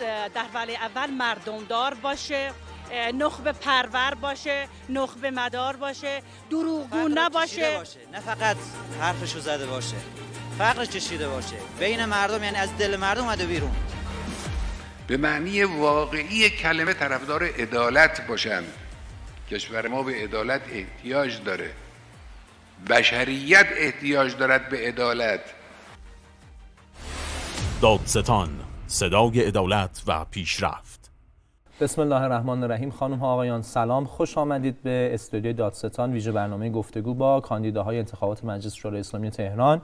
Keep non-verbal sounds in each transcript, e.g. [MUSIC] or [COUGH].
در وله اول مردمدار باشه نخب پرور باشه نخب مدار باشه دروغگو نباشه باشه. نه فقط حرفشو زده باشه فقرش چشیده باشه بین مردم یعنی از دل مردم اومده بیرون به معنی واقعی کلمه طرفدار عدالت باشن کشور ما به عدالت احتیاج داره بشریت احتیاج دارد به عدالت دادستان صدای عدالت و پیشرفت بسم الله الرحمن الرحیم خانم ها آقایان سلام خوش آمدید به استودیو دادستان ویژه برنامه گفتگو با کاندیداهای انتخابات مجلس شورای اسلامی تهران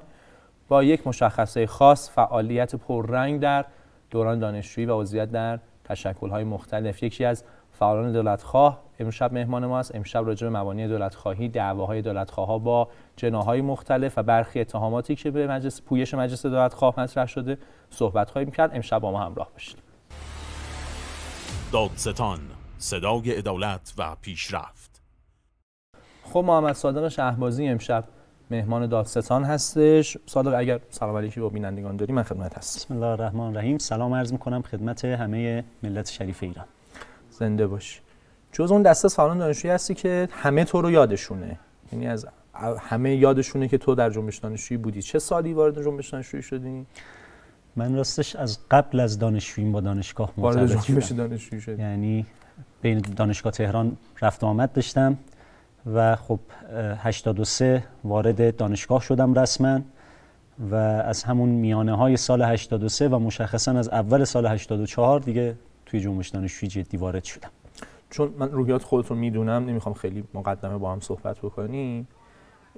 با یک مشخصه خاص فعالیت پررنگ در دوران دانشجویی و عضویت در تشکل‌های مختلف یکی از فعالان دولتخواه امشب مهمان ما است امشب راجع به مبانی دولتخواهی دعواهای ها با جناهای مختلف و برخی اتهاماتی که به مجلس پویش مجلس دولتخواه مطرح شده صحبت خواهیم کرد امشب با ما همراه باشید دادستان صدای عدالت و پیشرفت خب محمد صادق شهبازی امشب مهمان دادستان هستش صادق اگر سلام علیکی با بینندگان داری من خدمت هست بسم الله الرحمن الرحیم سلام عرض میکنم خدمت همه ملت شریف ایران زنده باشی جز اون دسته سالان دانشجوی دانشجویی هستی که همه تو رو یادشونه یعنی از همه یادشونه که تو در جنبش دانشجویی بودی چه سالی وارد جنبش دانشجویی شدی من راستش از قبل از دانشجویی با دانشگاه وارد جنبش دانشجویی شدم یعنی بین دانشگاه تهران رفت آمد داشتم و خب 83 وارد دانشگاه شدم رسما و از همون میانه های سال 83 و مشخصا از اول سال 84 دیگه توی جنبش دانشجویی جدی وارد شدم چون من رویات خودت رو میدونم نمیخوام خیلی مقدمه با هم صحبت بکنیم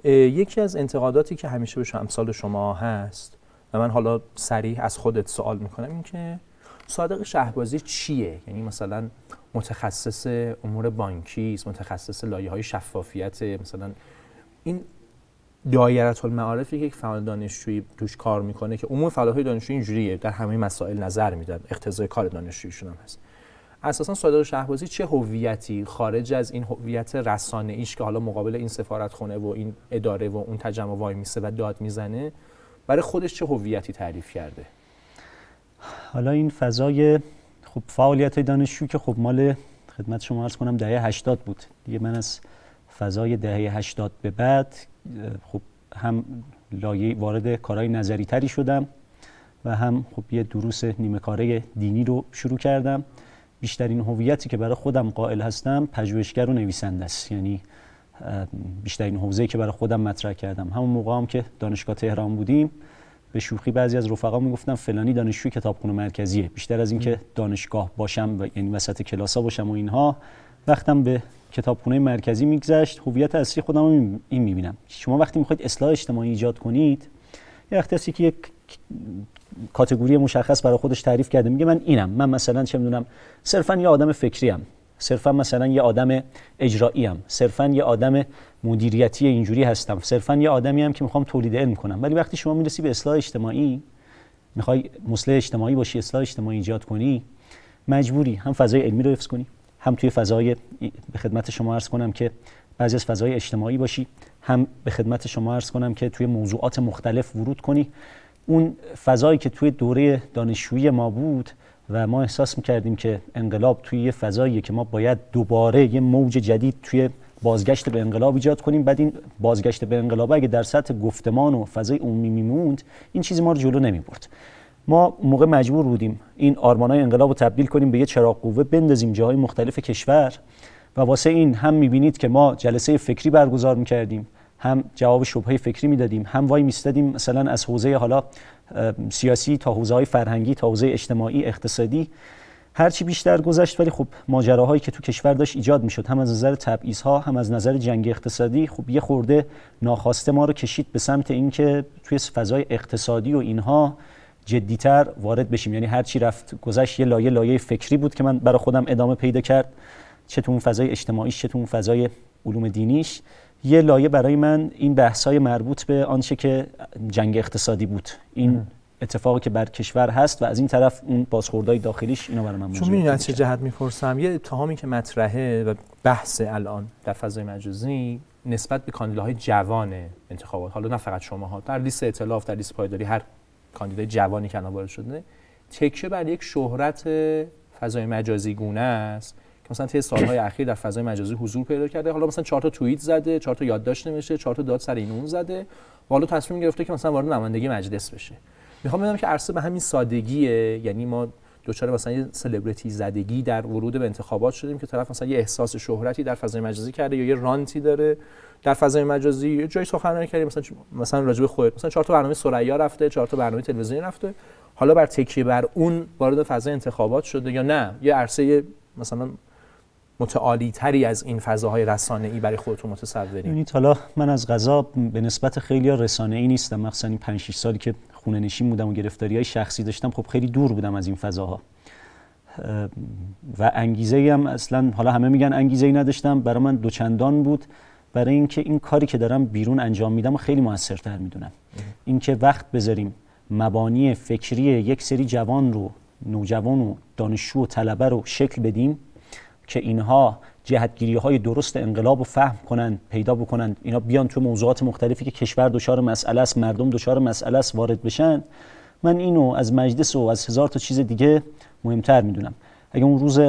یکی از انتقاداتی که همیشه به امثال شما هست و من حالا سریع از خودت سوال میکنم این که صادق شهبازی چیه یعنی مثلا متخصص امور بانکی است متخصص لایه های شفافیت مثلا این دایره المعارف یک فعال دانشجویی توش کار میکنه که عموم های دانشجویی اینجوریه در همه مسائل نظر میدن اقتضای کار دانشجوییشون هم هست اساسا صادق شهبازی چه هویتی خارج از این هویت رسانه ایش که حالا مقابل این سفارت خونه و این اداره و اون تجمع وای میسه و داد میزنه برای خودش چه هویتی تعریف کرده حالا این فضای خب فعالیت دانشجو که خب مال خدمت شما عرض کنم دهه 80 بود دیگه من از فضای دهه 80 به بعد خب هم لایه وارد کارهای نظری تری شدم و هم خب یه دروس نیمه کاره دینی رو شروع کردم بیشترین هویتی که برای خودم قائل هستم پژوهشگر و نویسنده است یعنی بیشترین حوزه‌ای که برای خودم مطرح کردم همون موقع هم که دانشگاه تهران بودیم به شوخی بعضی از رفقا میگفتن فلانی دانشجوی کتابخونه مرکزیه بیشتر از اینکه دانشگاه باشم و یعنی وسط کلاسا باشم و اینها وقتم به کتابخونه مرکزی میگذشت هویت اصلی خودم رو این میبینم شما وقتی میخواید اصلاح اجتماعی ایجاد کنید یه وقتی که یک کاتگوری مشخص برای خودش تعریف کرده میگه من اینم من مثلا چه میدونم صرفا یه آدم فکری ام صرفا مثلا یه آدم اجرایی ام صرفا یه آدم مدیریتی اینجوری هستم صرفا یه آدمی هم که میخوام تولید علم کنم ولی وقتی شما میرسی به اصلاح اجتماعی میخوای مسئله اجتماعی باشی اصلاح اجتماعی ایجاد کنی مجبوری هم فضای علمی رو حفظ کنی هم توی فضای به خدمت شما عرض کنم که بعضی از فضای اجتماعی باشی هم به خدمت شما عرض کنم که توی موضوعات مختلف ورود کنی اون فضایی که توی دوره دانشجویی ما بود و ما احساس میکردیم که انقلاب توی یه فضایی که ما باید دوباره یه موج جدید توی بازگشت به انقلاب ایجاد کنیم بعد این بازگشت به انقلاب اگه در سطح گفتمان و فضای عمومی میموند این چیزی ما رو جلو نمیبرد ما موقع مجبور بودیم این آرمان های انقلاب رو تبدیل کنیم به یه چراغ قوه بندازیم جاهای مختلف کشور و واسه این هم میبینید که ما جلسه فکری برگزار میکردیم هم جواب شبهه فکری میدادیم هم وای میستدیم مثلا از حوزه حالا سیاسی تا حوزه های فرهنگی تا حوزه اجتماعی اقتصادی هر چی بیشتر گذشت ولی خب ماجراهایی که تو کشور داشت ایجاد میشد هم از نظر تبعیض ها هم از نظر جنگ اقتصادی خب یه خورده ناخواسته ما رو کشید به سمت اینکه توی فضای اقتصادی و اینها جدیتر وارد بشیم یعنی هر چی رفت گذشت یه لایه لایه فکری بود که من برای خودم ادامه پیدا کرد چه تو اون فضای اجتماعیش چه تو اون فضای علوم دینیش یه لایه برای من این بحث‌های مربوط به آنچه که جنگ اقتصادی بود این اتفاقی که بر کشور هست و از این طرف اون بازخوردهای داخلیش اینو برای من چون میدونی از چه جهت میپرسم یه اتهامی که مطرحه و بحث الان در فضای مجازی نسبت به کاندیداهای جوان انتخابات حالا نه فقط شماها در لیست اطلاف در لیست پایداری هر کاندیدای جوانی که الان وارد شده تکیه بر یک شهرت فضای مجازی گونه است که مثلا طی سالهای اخیر در فضای مجازی حضور پیدا کرده حالا مثلا چهار تا توییت زده چهار تا یادداشت نمیشه چهار تا داد سر این اون زده و حالا تصمیم گرفته که مثلا وارد نمایندگی مجلس بشه میخوام بگم که عرصه به همین سادگیه یعنی ما دوچاره مثلا یه سلبریتی زدگی در ورود به انتخابات شدیم که طرف مثلا یه احساس شهرتی در فضای مجازی کرده یا یه رانتی داره در فضای مجازی یه جایی سخنرانی کردی مثلا مثلا راجع به خودت مثلا چهار تا برنامه سریا رفته چهار تا برنامه تلویزیونی رفته حالا بر تکیه بر اون وارد فضای انتخابات شده یا نه یه عرصه مثلا متعالی تری از این فضاهای رسانه ای برای خودتون متصورین ببینید حالا من از غذا به نسبت خیلی رسانه ای نیستم مخصوصا این 5 6 سالی که خونه نشین بودم و گرفتاری های شخصی داشتم خب خیلی دور بودم از این فضاها و انگیزه ای هم اصلا حالا همه میگن انگیزه ای نداشتم برای من دوچندان بود برای اینکه این کاری که دارم بیرون انجام میدم خیلی موثرتر میدونم اینکه وقت بذاریم مبانی فکری یک سری جوان رو نوجوان و دانشجو و طلبه رو شکل بدیم که اینها جهتگیری های درست انقلاب رو فهم کنن پیدا بکنن اینا بیان تو موضوعات مختلفی که کشور دچار مسئله است مردم دچار مسئله است وارد بشن من اینو از مجلس و از هزار تا چیز دیگه مهمتر میدونم اگه اون روز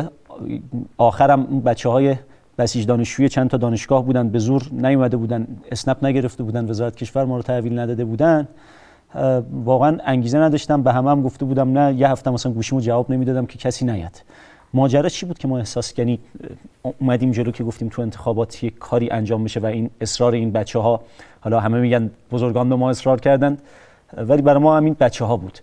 آخرم بچه بسیج دانشجوی چند تا دانشگاه بودن به زور نیومده بودن اسنپ نگرفته بودن وزارت کشور ما رو تحویل نداده بودن واقعا انگیزه نداشتم به همم هم گفته بودم نه یه هفته مثلا گوشیمو جواب نمیدادم که کسی نیاد ماجرا چی بود که ما احساس کنی یعنی اومدیم جلو که گفتیم تو انتخابات یه کاری انجام بشه و این اصرار این بچه ها حالا همه میگن بزرگان به ما اصرار کردن ولی برای ما همین بچه ها بود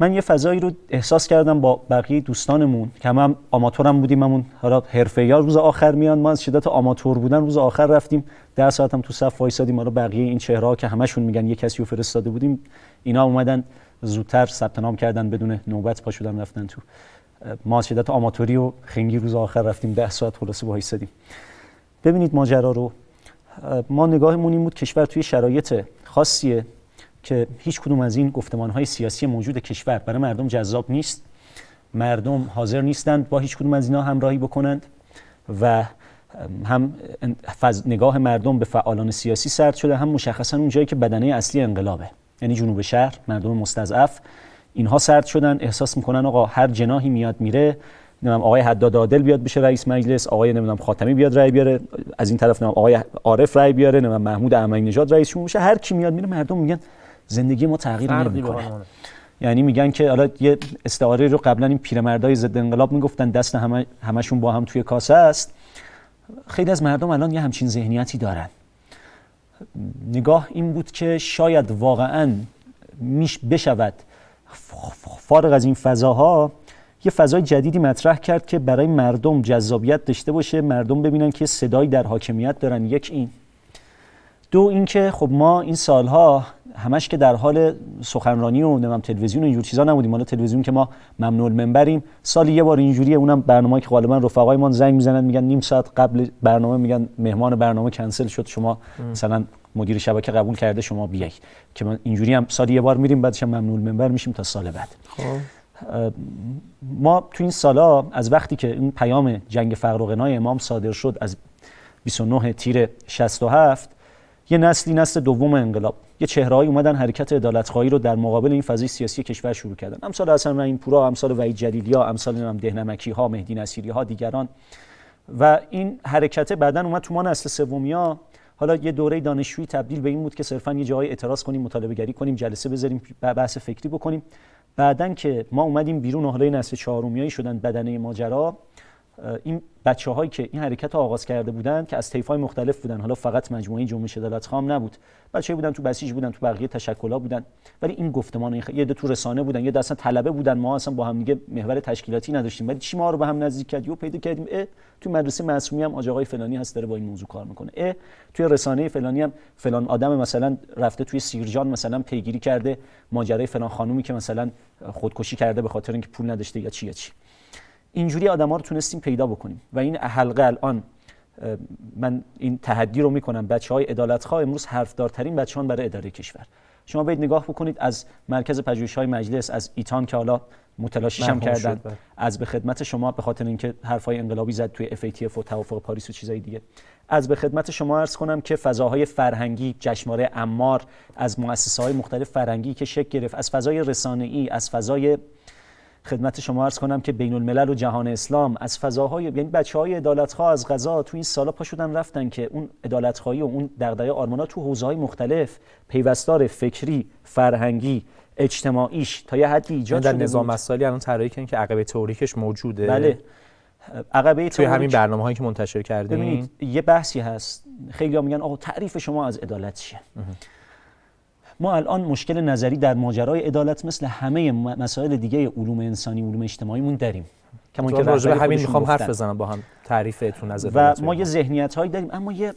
من یه فضایی رو احساس کردم با بقیه دوستانمون که هم آماتورم بودیم همون حالا یا روز آخر میان ما از شدت آماتور بودن روز آخر رفتیم ده ساعت هم تو صف ما رو بقیه این چهره که همشون میگن یه کسی رو فرستاده بودیم اینا اومدن زودتر ثبت نام کردن بدون نوبت پا شدن رفتن تو ما از شدت آماتوری و خنگی روز آخر رفتیم ده ساعت خلاصه وایسادیم ببینید ماجرا رو ما نگاهمون این بود کشور توی شرایط خاصیه که هیچ کدوم از این گفتمان های سیاسی موجود کشور برای مردم جذاب نیست مردم حاضر نیستند با هیچ کدوم از اینا همراهی بکنند و هم نگاه مردم به فعالان سیاسی سرد شده هم مشخصا اون جایی که بدنه اصلی انقلابه یعنی جنوب شهر مردم مستضعف اینها سرد شدن احساس میکنن آقا هر جناهی میاد میره نمیدونم آقای حداد عادل بیاد بشه رئیس مجلس آقای نمیدونم خاتمی بیاد رای بیاره از این طرف نمیدونم آقای عارف رای بیاره نمیدونم محمود احمدی نژاد رئیس جمهور بشه هر کی میاد میره مردم میگن زندگی ما تغییر نمیکنه یعنی میگن که حالا یه استعاره رو قبلا این پیرمردای ضد انقلاب میگفتن دست همه همشون با هم توی کاسه است خیلی از مردم الان یه همچین ذهنیتی دارن نگاه این بود که شاید واقعا میش بشود فارغ از این فضاها یه فضای جدیدی مطرح کرد که برای مردم جذابیت داشته باشه مردم ببینن که صدایی در حاکمیت دارن یک این دو اینکه خب ما این سالها همش که در حال سخنرانی و نمیدونم تلویزیون و اینجور چیزا نبودیم حالا تلویزیون که ما ممنوع منبریم سالی یه بار اینجوریه اونم برنامه که غالبا رفقای ما زنگ میزنن میگن نیم ساعت قبل برنامه میگن مهمان برنامه کنسل شد شما مثلا مدیر شبکه قبول کرده شما بیای که ما اینجوری هم سالی یه بار میریم بعدش هم ممنون منبر میشیم تا سال بعد خب. ما تو این سالا از وقتی که این پیام جنگ فقر و غنای امام صادر شد از 29 تیر 67 یه نسلی نسل دوم انقلاب یه چهرهایی اومدن حرکت عدالتخواهی رو در مقابل این فضای سیاسی کشور شروع کردن امثال حسن رحیم پورا امثال وحید جلیلیا امثال هم دهنمکی ها مهدی نصیری ها دیگران و این حرکت بعدا اومد تو ما نسل سومیا حالا یه دوره دانشجویی تبدیل به این بود که صرفا یه جای اعتراض کنیم مطالبه گری کنیم جلسه بذاریم بحث فکری بکنیم بعدن که ما اومدیم بیرون اهلای نسل چهارمیایی شدن بدنه ماجرا این بچه هایی که این حرکت رو آغاز کرده بودند که از طیف مختلف بودن حالا فقط مجموعه جنبش عدالت خام نبود بچه بودن تو بسیج بودن تو بقیه تشکل ها بودن ولی این گفتمان این خ... یه تو رسانه بودن یه ده طلبه بودن ما اصلا با هم دیگه محور تشکیلاتی نداشتیم ولی چی ما رو به هم نزدیک کرد یو پیدا کردیم اه تو مدرسه معصومی هم آجاقای فلانی هست داره با این موضوع کار میکنه اه توی رسانه فلانی هم فلان آدم مثلا رفته توی سیرجان مثلا پیگیری کرده ماجرای فلان خانومی که مثلا خودکشی کرده به خاطر اینکه پول نداشته یا چی یا چی اینجوری آدم ها رو تونستیم پیدا بکنیم و این حلقه الان من این تحدی رو میکنم بچه های ادالت خواه امروز حرفدارترین بچه برای اداره کشور شما باید نگاه بکنید از مرکز پژوهش های مجلس از ایتان که حالا متلاشی هم کردن بله. از به خدمت شما به خاطر اینکه حرفای انقلابی زد توی FATF و توافق پاریس و چیزای دیگه از به خدمت شما عرض کنم که فضاهای فرهنگی جشنواره امار از مؤسسه های مختلف فرهنگی که شک گرفت از فضای رسانه‌ای از فضای خدمت شما عرض کنم که بین الملل و جهان اسلام از فضاهای یعنی بچهای ها از غذا تو این سالا پا شدن رفتن که اون ادالت و اون آرمان ها تو های مختلف پیوستار فکری فرهنگی اجتماعیش تا یه حدی ایجاد در نظام مسائلی الان طراحی کردن که عقب تئوریکش موجوده بله عقبه توی همین برنامه هایی که منتشر کردیم ببینید یه بحثی هست خیلی میگن آقا تعریف شما از عدالت چیه ما الان مشکل نظری در ماجرای عدالت مثل همه مسائل دیگه علوم انسانی علوم اجتماعیمون داریم کمان که راجع همین میخوام حرف بزنم با هم تعریفتون از و ما یه ذهنیت هایی داریم اما یه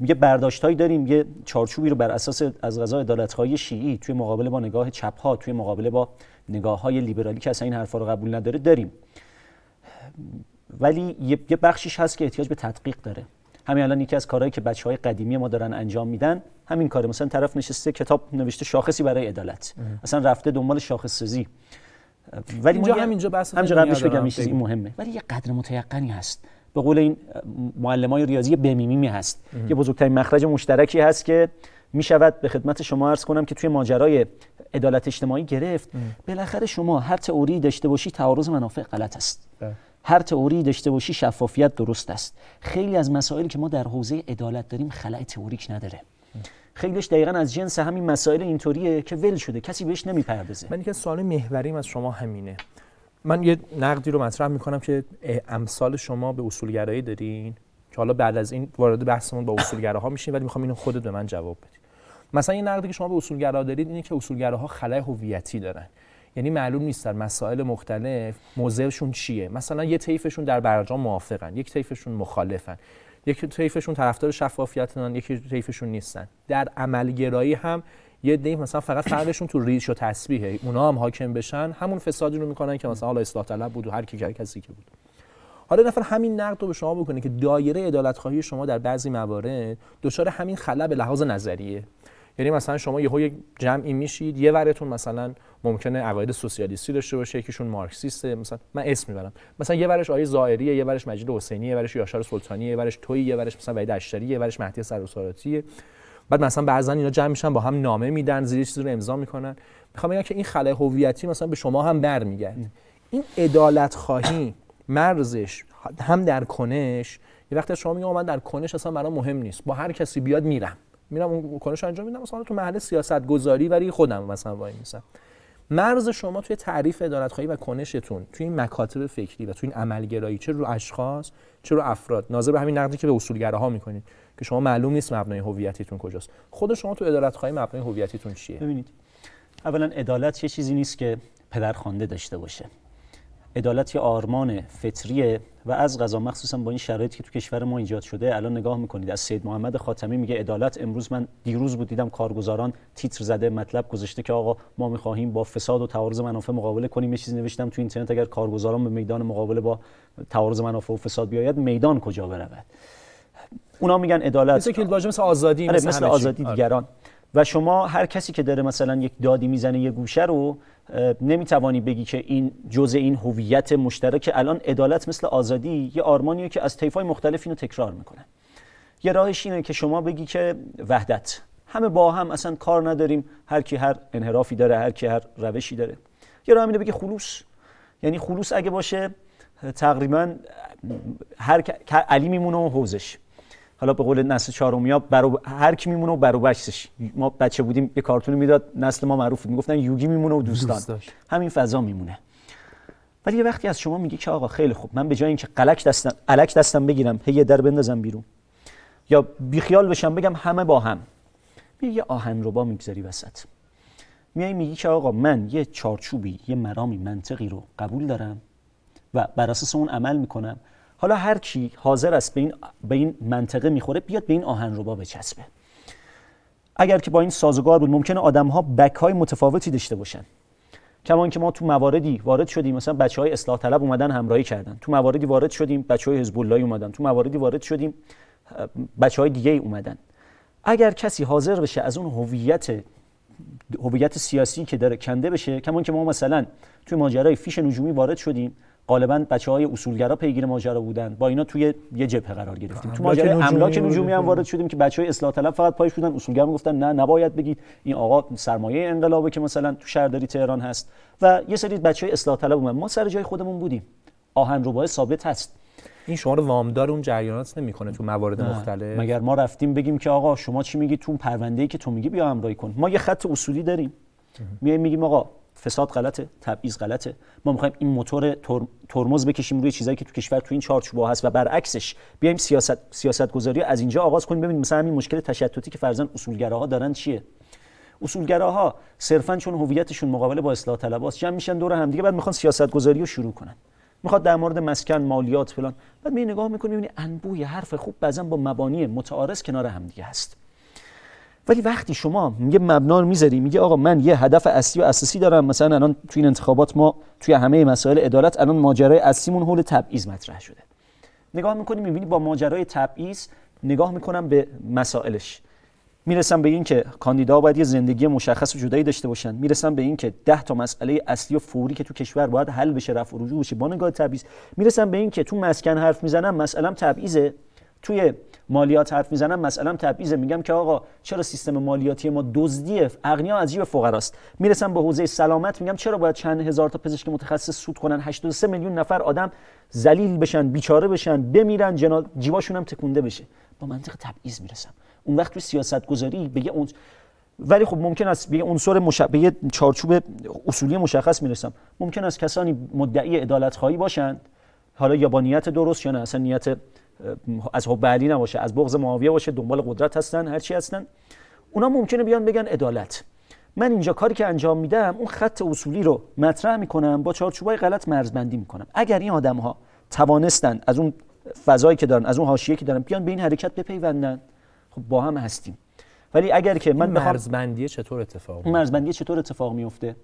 یه برداشت هایی داریم یه چارچوبی رو بر اساس از غذا عدالت های شیعی توی مقابله با نگاه چپ ها توی مقابله با نگاه های لیبرالی که اصلا این حرفا رو قبول نداره داریم ولی یه بخشیش هست که احتیاج به تدقیق داره همین الان یکی از کارهایی که بچه های قدیمی ما دارن انجام میدن همین کاره. مثلا طرف نشسته کتاب نوشته شاخصی برای عدالت اصلا رفته دنبال شاخص سازی ولی اینجا همینجا بحث همینجا قبلش بگم این چیزی مهمه ولی یه قدر متیقنی هست به قول این معلمای ریاضی بمیمی هست یه بزرگترین مخرج مشترکی هست که می شود به خدمت شما عرض کنم که توی ماجرای عدالت اجتماعی گرفت بالاخره شما هر تئوری داشته باشی تعارض منافع غلط است بله. هر تئوری داشته باشی شفافیت درست است خیلی از مسائلی که ما در حوزه عدالت داریم خلع تئوریک نداره خیلیش دقیقا از جنس همین مسائل اینطوریه که ول شده کسی بهش نمیپردازه من یک سوال محوریم از شما همینه من یه نقدی رو مطرح میکنم که امثال شما به اصولگرایی دارین که حالا بعد از این وارد بحثمون با اصولگراها میشین ولی میخوام اینو خودت به من جواب بدی مثلا یه نقدی که شما به اصولگرا دارید اینه که اصولگراها خلای هویتی دارن یعنی معلوم نیست مسائل مختلف موضعشون چیه مثلا یه طیفشون در برجام موافقن یک طیفشون مخالفن یک طیفشون طرفدار شفافیتن یکی طیفشون نیستن در عملگرایی هم یه دی مثلا فقط فرقشون تو ریش و تسبیحه اونا هم حاکم بشن همون فسادی رو میکنن که مثلا حالا اصلاح طلب بود و هر کی کسی که بود حالا نفر همین نقد رو به شما بکنه که دایره عدالت خواهی شما در بعضی موارد دچار همین خلل به لحاظ نظریه یعنی مثلا شما یهو جمعی میشید یه ورتون مثلا ممکنه عقاید سوسیالیستی داشته باشه یکیشون مارکسیسته مثلا من اسم میبرم مثلا یه ورش آیه زائریه یه ورش مجید حسینیه یه ورش یاشار سلطانیه یه ورش تویی یه ورش مثلا وحید اشتری یه ورش مهدی سروساراتی بعد مثلا بعضا اینا جمع میشن با هم نامه میدن زیر چیزی رو امضا میکنن میخوام بگم که این خلای هویتی مثلا به شما هم برمیگرده این عدالت خواهی مرزش هم در کنش یه وقتی شما میگم من در کنش اصلا برام مهم نیست با هر کسی بیاد میرم میرم اون کارش انجام میدم مثلا تو محل سیاست گذاری ولی خودم مثلا وای میسم مرز شما توی تعریف ادارتخواهی و کنشتون توی این مکاتب فکری و توی این عملگرایی چه رو اشخاص چه رو افراد ناظر به همین نقدی که به اصولگراها میکنید که شما معلوم نیست مبنای هویتیتون کجاست خود شما تو عدالتخواهی مبنای هویتیتون چیه ببینید اولا عدالت یه چیزی نیست که پدرخوانده داشته باشه عدالت یه آرمان فطریه و از غذا مخصوصا با این شرایطی که تو کشور ما ایجاد شده الان نگاه میکنید از سید محمد خاتمی میگه عدالت امروز من دیروز بود دیدم کارگزاران تیتر زده مطلب گذاشته که آقا ما میخواهیم با فساد و تعارض منافع مقابله کنیم یه چیزی نوشتم تو اینترنت اگر کارگزاران به میدان مقابله با تعارض منافع و فساد بیاید میدان کجا برود اونا میگن عدالت مثل مثل آزادی آره، مثل, آزادی دیگران آره. و شما هر کسی که داره مثلا یک دادی میزنه یه گوشه رو نمیتوانی بگی که این جزء این هویت مشترک الان عدالت مثل آزادی یه آرمانیه که از طیف‌های مختلف اینو تکرار میکنه یه راهش اینه که شما بگی که وحدت همه با هم اصلا کار نداریم هر کی هر انحرافی داره هر کی هر روشی داره یه راه اینه بگی خلوص یعنی خلوص اگه باشه تقریبا هر علی میمونه و حوزش حالا به قول نسل چهارمیا برو هر کی میمونه و برو ما بچه بودیم یه کارتون میداد نسل ما معروف بود میگفتن یوگی میمونه و دوستان دوست همین فضا میمونه ولی یه وقتی از شما میگه که آقا خیلی خوب من به جای اینکه قلک دستم الک دستم بگیرم هی در بندازم بیرون یا بیخیال بشم بگم همه با هم میگه آهن رو با میگذاری وسط میای میگی که آقا من یه چارچوبی یه مرامی منطقی رو قبول دارم و بر اساس اون عمل میکنم حالا هر کی حاضر است به این, به این منطقه میخوره بیاد به این آهن رو با بچسبه اگر که با این سازگار بود ممکنه آدم ها بک های متفاوتی داشته باشن کما که ما تو مواردی وارد شدیم مثلا بچه های اصلاح طلب اومدن همراهی کردن تو مواردی وارد شدیم بچه های حزب اومدن تو مواردی وارد شدیم بچه های دیگه اومدن اگر کسی حاضر بشه از اون هویت هویت سیاسی که داره کنده بشه کما که ما مثلا توی ماجرای فیش نجومی وارد شدیم غالبا بچه های اصولگرا پیگیر ماجرا بودن با اینا توی یه جبهه قرار گرفتیم تو ماجرای املاک نجومی هم وارد شدیم که بچه های اصلاح طلب فقط پایش بودن اصولگرا گفتن نه نباید بگید این آقا سرمایه انقلابه که مثلا تو شهرداری تهران هست و یه سری بچه های اصلاح طلب اومد ما سر جای خودمون بودیم آهن آهنربای ثابت هست این شما رو وامدار اون جریانات نمیکنه تو موارد نه. مختلف مگر ما رفتیم بگیم که آقا شما چی میگی تو پرونده ای که تو میگی بیا امرای کن ما یه خط اصولی داریم میایم میگیم آقا فساد غلطه تبعیض غلطه ما میخوایم این موتور ترمز بکشیم روی چیزایی که تو کشور تو این چارچوب هست و برعکسش بیایم سیاست سیاست گذاری از اینجا آغاز کنیم ببینیم مثلا این مشکل تشتتی که فرزن اصولگراها دارن چیه اصولگراها صرفا چون هویتشون مقابله با اصلاح طلباست جمع میشن دور هم دیگه بعد میخوان سیاست گذاری رو شروع کنن میخواد در مورد مسکن مالیات فلان بعد می نگاه میکنی میبینی انبوی حرف خوب بعضا با مبانی متعارض کنار هم دیگه هست ولی وقتی شما میگه مبنا رو میذاری میگه آقا من یه هدف اصلی و اساسی دارم مثلا الان توی این انتخابات ما توی همه مسائل عدالت الان ماجرای اصلیمون حول تبعیض مطرح شده نگاه میکنی میبینی با ماجرای تبعیض نگاه میکنم به مسائلش میرسم به اینکه کاندیدا باید یه زندگی مشخص و جدایی داشته باشن میرسم به که 10 تا مسئله اصلی و فوری که تو کشور باید حل بشه رفع و رجوع بشه با نگاه تبعیض میرسم به اینکه تو مسکن حرف میزنم مثلا تبعیض توی مالیات حرف میزنم مثلا تبعیض میگم که آقا چرا سیستم مالیاتی ما دزدیه اغنیا از جیب فقراست میرسم به حوزه سلامت میگم چرا باید چند هزار تا پزشک متخصص سود کنن 83 میلیون نفر آدم ذلیل بشن بیچاره بشن بمیرن جنا... جیباشون هم تکونده بشه با منطق تبعیض میرسم اون وقت توی سیاست گذاری بگه اون ولی خب ممکن است به عنصر مش... به چارچوب اصولی مشخص میرسم ممکن است کسانی مدعی عدالت خواهی باشند حالا یا با نیت درست یا نه اصلا نیت از حب نباشه از بغض معاویه باشه دنبال قدرت هستن هر چی هستن اونا ممکنه بیان بگن عدالت من اینجا کاری که انجام میدم اون خط اصولی رو مطرح میکنم با چارچوبای غلط مرزبندی میکنم اگر این آدم ها توانستن از اون فضایی که دارن از اون حاشیه که دارن بیان به این حرکت بپیوندن خب با هم هستیم ولی اگر که من مرزبندی چطور اتفاق میفته مرزبندی چطور اتفاق میفته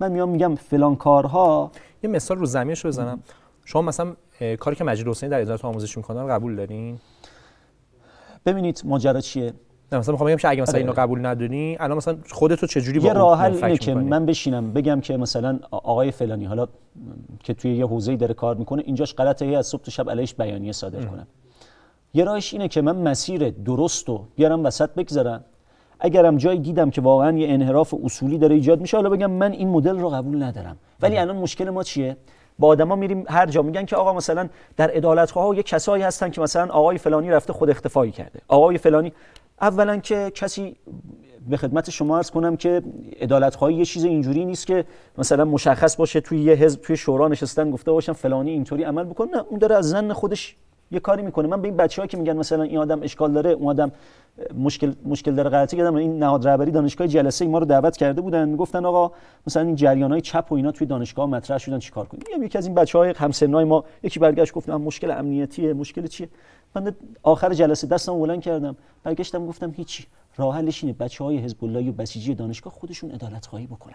من میام میگم فلان کارها یه مثال رو زمینش بزنم شما مثلا کاری که مجید حسینی در ادارت آموزش میکنه قبول دارین ببینید ماجرا چیه نه مثلا میخوام بگم اگه مثلا آره. اینو قبول ندونی الان مثلا خودتو تو یه راه حل اینه که من بشینم بگم که مثلا آقای فلانی حالا که توی یه حوزه‌ای داره کار میکنه اینجاش غلطه از صبح تا شب علیش بیانیه صادر کنم یه راهش اینه که من مسیر درست رو بیارم وسط بگذارم اگرم جایی دیدم که واقعا یه انحراف اصولی داره ایجاد میشه حالا بگم من این مدل رو قبول ندارم ولی الان مشکل ما چیه با آدما میریم هر جا میگن که آقا مثلا در ها یه کسایی هستن که مثلا آقای فلانی رفته خود اختفایی کرده آقای فلانی اولا که کسی به خدمت شما عرض کنم که عدالت خواهی یه چیز اینجوری نیست که مثلا مشخص باشه توی یه حزب توی شورا نشستن گفته باشن فلانی اینطوری عمل بکنه نه اون داره از زن خودش یه کاری میکنه من به این بچه‌ها که میگن مثلا این آدم اشکال داره اون آدم مشکل مشکل داره غلطی کردم این نهاد رهبری دانشگاه جلسه ای ما رو دعوت کرده بودن میگفتن آقا مثلا این جریانای چپ و اینا توی دانشگاه مطرح شدن چیکار کنیم میگم یکی از این بچه‌های همسنای ما یکی برگشت گفت مشکل امنیتیه مشکل چیه من آخر جلسه دستم بلند کردم برگشتم گفتم هیچی راه حلش اینه بچه‌های حزب الله و بسیجی دانشگاه خودشون عدالت خواهی بکنن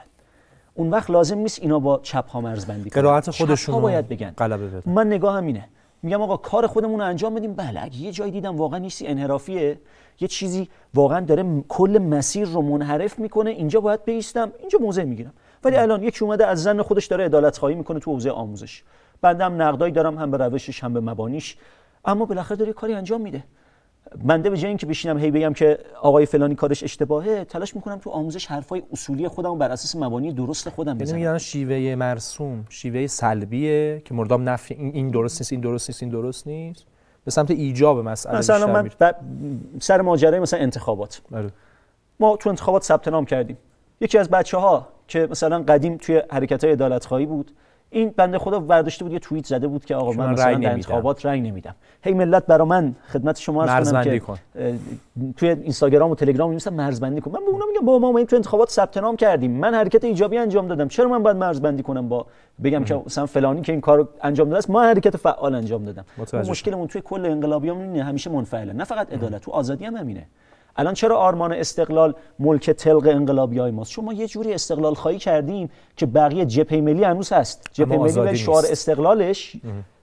اون وقت لازم نیست اینا با چپ ها مرز بندی کنن راحت خودشون باید بگن غلبه من من نگاهم اینه میگم آقا کار خودمون رو انجام بدیم بله اگه یه جایی دیدم واقعا یه انحرافیه یه چیزی واقعا داره کل مسیر رو منحرف میکنه اینجا باید بیستم اینجا موضع میگیرم ولی الان یکی اومده از زن خودش داره عدالت خواهی میکنه تو حوزه آموزش هم نقدایی دارم هم به روشش هم به مبانیش اما بالاخره داره کاری انجام میده بنده به جای اینکه بشینم هی بگم که آقای فلانی کارش اشتباهه تلاش میکنم تو آموزش حرفای اصولی خودم بر اساس مبانی درست خودم یعنی بزنم یعنی شیوه مرسوم شیوه سلبیه که مردم نفی این درست نیست این درست نیست این درست نیست به سمت ایجاب مسئله مثلا من سر ماجرای مثلا انتخابات بله. ما تو انتخابات ثبت نام کردیم یکی از بچه ها که مثلا قدیم توی حرکت های عدالت خواهی بود این بنده خدا برداشته بود یه توییت زده بود که آقا من مثلا در انتخابات رنگ نمیدم هی ملت برا من خدمت شما عرض کنم که توی اینستاگرام و تلگرام می‌نویسن مرزبندی کن من به اونا میگم با ما این تو انتخابات ثبت نام کردیم من حرکت ایجابی انجام دادم چرا من باید مرزبندی کنم با بگم که مثلا فلانی که این کارو انجام داده است ما حرکت فعال انجام دادم مشکلمون توی کل اینه همیشه منفعله نه فقط عدالت تو آزادی هم همینه الان چرا آرمان استقلال ملک تلق انقلابیای ماست چون ما یه جوری استقلال خواهی کردیم که بقیه جبهه ملی هنوز هست جبهه ملی و شعار استقلالش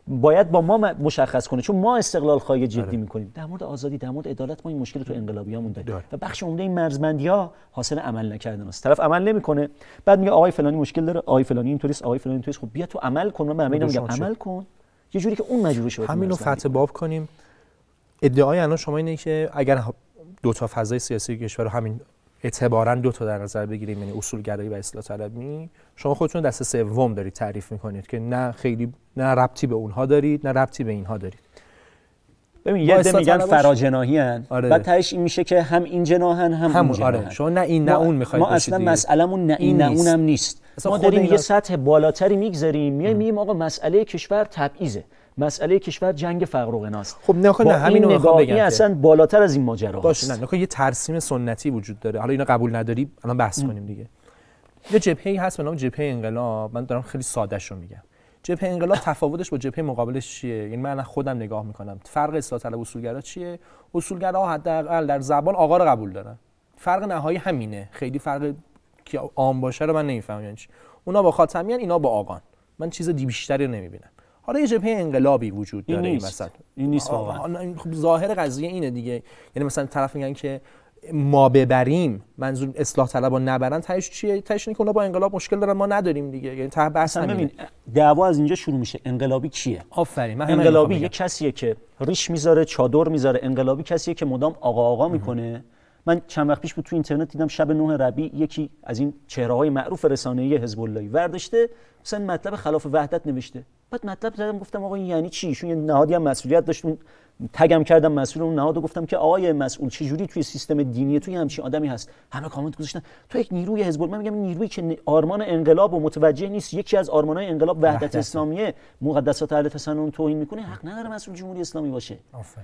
باید با ما مشخص کنه چون ما استقلال خواهی جدی آره. میکنیم در مورد آزادی در مورد عدالت ما این مشکل تو انقلابیامون داریم و بخش عمده این مرزبندی ها حاصل عمل نکردن است طرف عمل نمیکنه بعد میگه آقای فلانی مشکل داره آقای فلانی اینطوریه آقای فلانی اینطوریه خب بیا تو عمل کن من به میگم عمل کن یه جوری که اون مجبور شه رو فتح باب کنیم ادعای الان شما اینه که اگر دو تا فضای سیاسی کشور رو همین اعتبارا دو تا در نظر بگیریم یعنی اصولگرایی و اصلاح طلبی شما خودتون دست سوم دارید تعریف میکنید که نه خیلی نه ربطی به اونها دارید نه ربطی به اینها دارید ببین یه میگن فراجناهی هن آره، بعد آره. این میشه که هم این جناهن هم, هم آره. شما نه این نه اون میخواید ما اصلا مسئلمون نه این نه اونم نیست ما داریم یه سطح بالاتری میگذاریم میایم میگیم آقا مسئله کشور تبعیضه مسئله کشور جنگ فقر و غناست خب نکن نه همین نگاه بگم اصلا بالاتر از این ماجرا باشه نه یه ترسیم سنتی وجود داره حالا اینو قبول نداری الان بحث کنیم دیگه یه جبهه هست به نام جبهه انقلاب من دارم خیلی ساده رو میگم جبهه انقلاب [LAUGHS] تفاوتش با جبهه مقابلش چیه یعنی من خودم نگاه میکنم فرق اصلاح طلب اصولگرا چیه اصولگرا حداقل در زبان آقا رو قبول دارن فرق نهایی همینه خیلی فرق که عام باشه رو من نمیفهمم یعنی اونا با خاتمیان اینا با آقان من چیز دی بیشتری نمیبینم حالا یه جبهه انقلابی وجود داره این نیست. مثلا این نیست واقعا خب ظاهر قضیه اینه دیگه یعنی مثلا طرف میگن که ما ببریم منظور اصلاح طلبا نبرن تهش چیه تهش که اونا با انقلاب مشکل دارن ما نداریم دیگه یعنی ته بحث ببین دعوا از اینجا شروع میشه انقلابی کیه آفرین من انقلابی یه کسیه که ریش میذاره چادر میذاره انقلابی کسیه که مدام آقا آقا میکنه من چند وقت پیش بود تو اینترنت دیدم شب نوه ربیع یکی از این چهره های معروف رسانه‌ای حزب اللهی ورداشته مثلا مطلب خلاف وحدت نوشته بعد مطلب زدم گفتم آقا یعنی چی ایشون یه نهادی هم مسئولیت داشت تگم کردم مسئول اون نهاد و گفتم که آقای مسئول چه جوری توی سیستم دینی توی همچین آدمی هست همه کامنت گذاشتن تو یک نیروی حزب من میگم نیرویی که آرمان انقلاب و متوجه نیست یکی از آرمانهای انقلاب وحدت اسلامیه مقدسات اهل اون توهین میکنه حق نداره مسئول جمهوری اسلامی باشه آفه.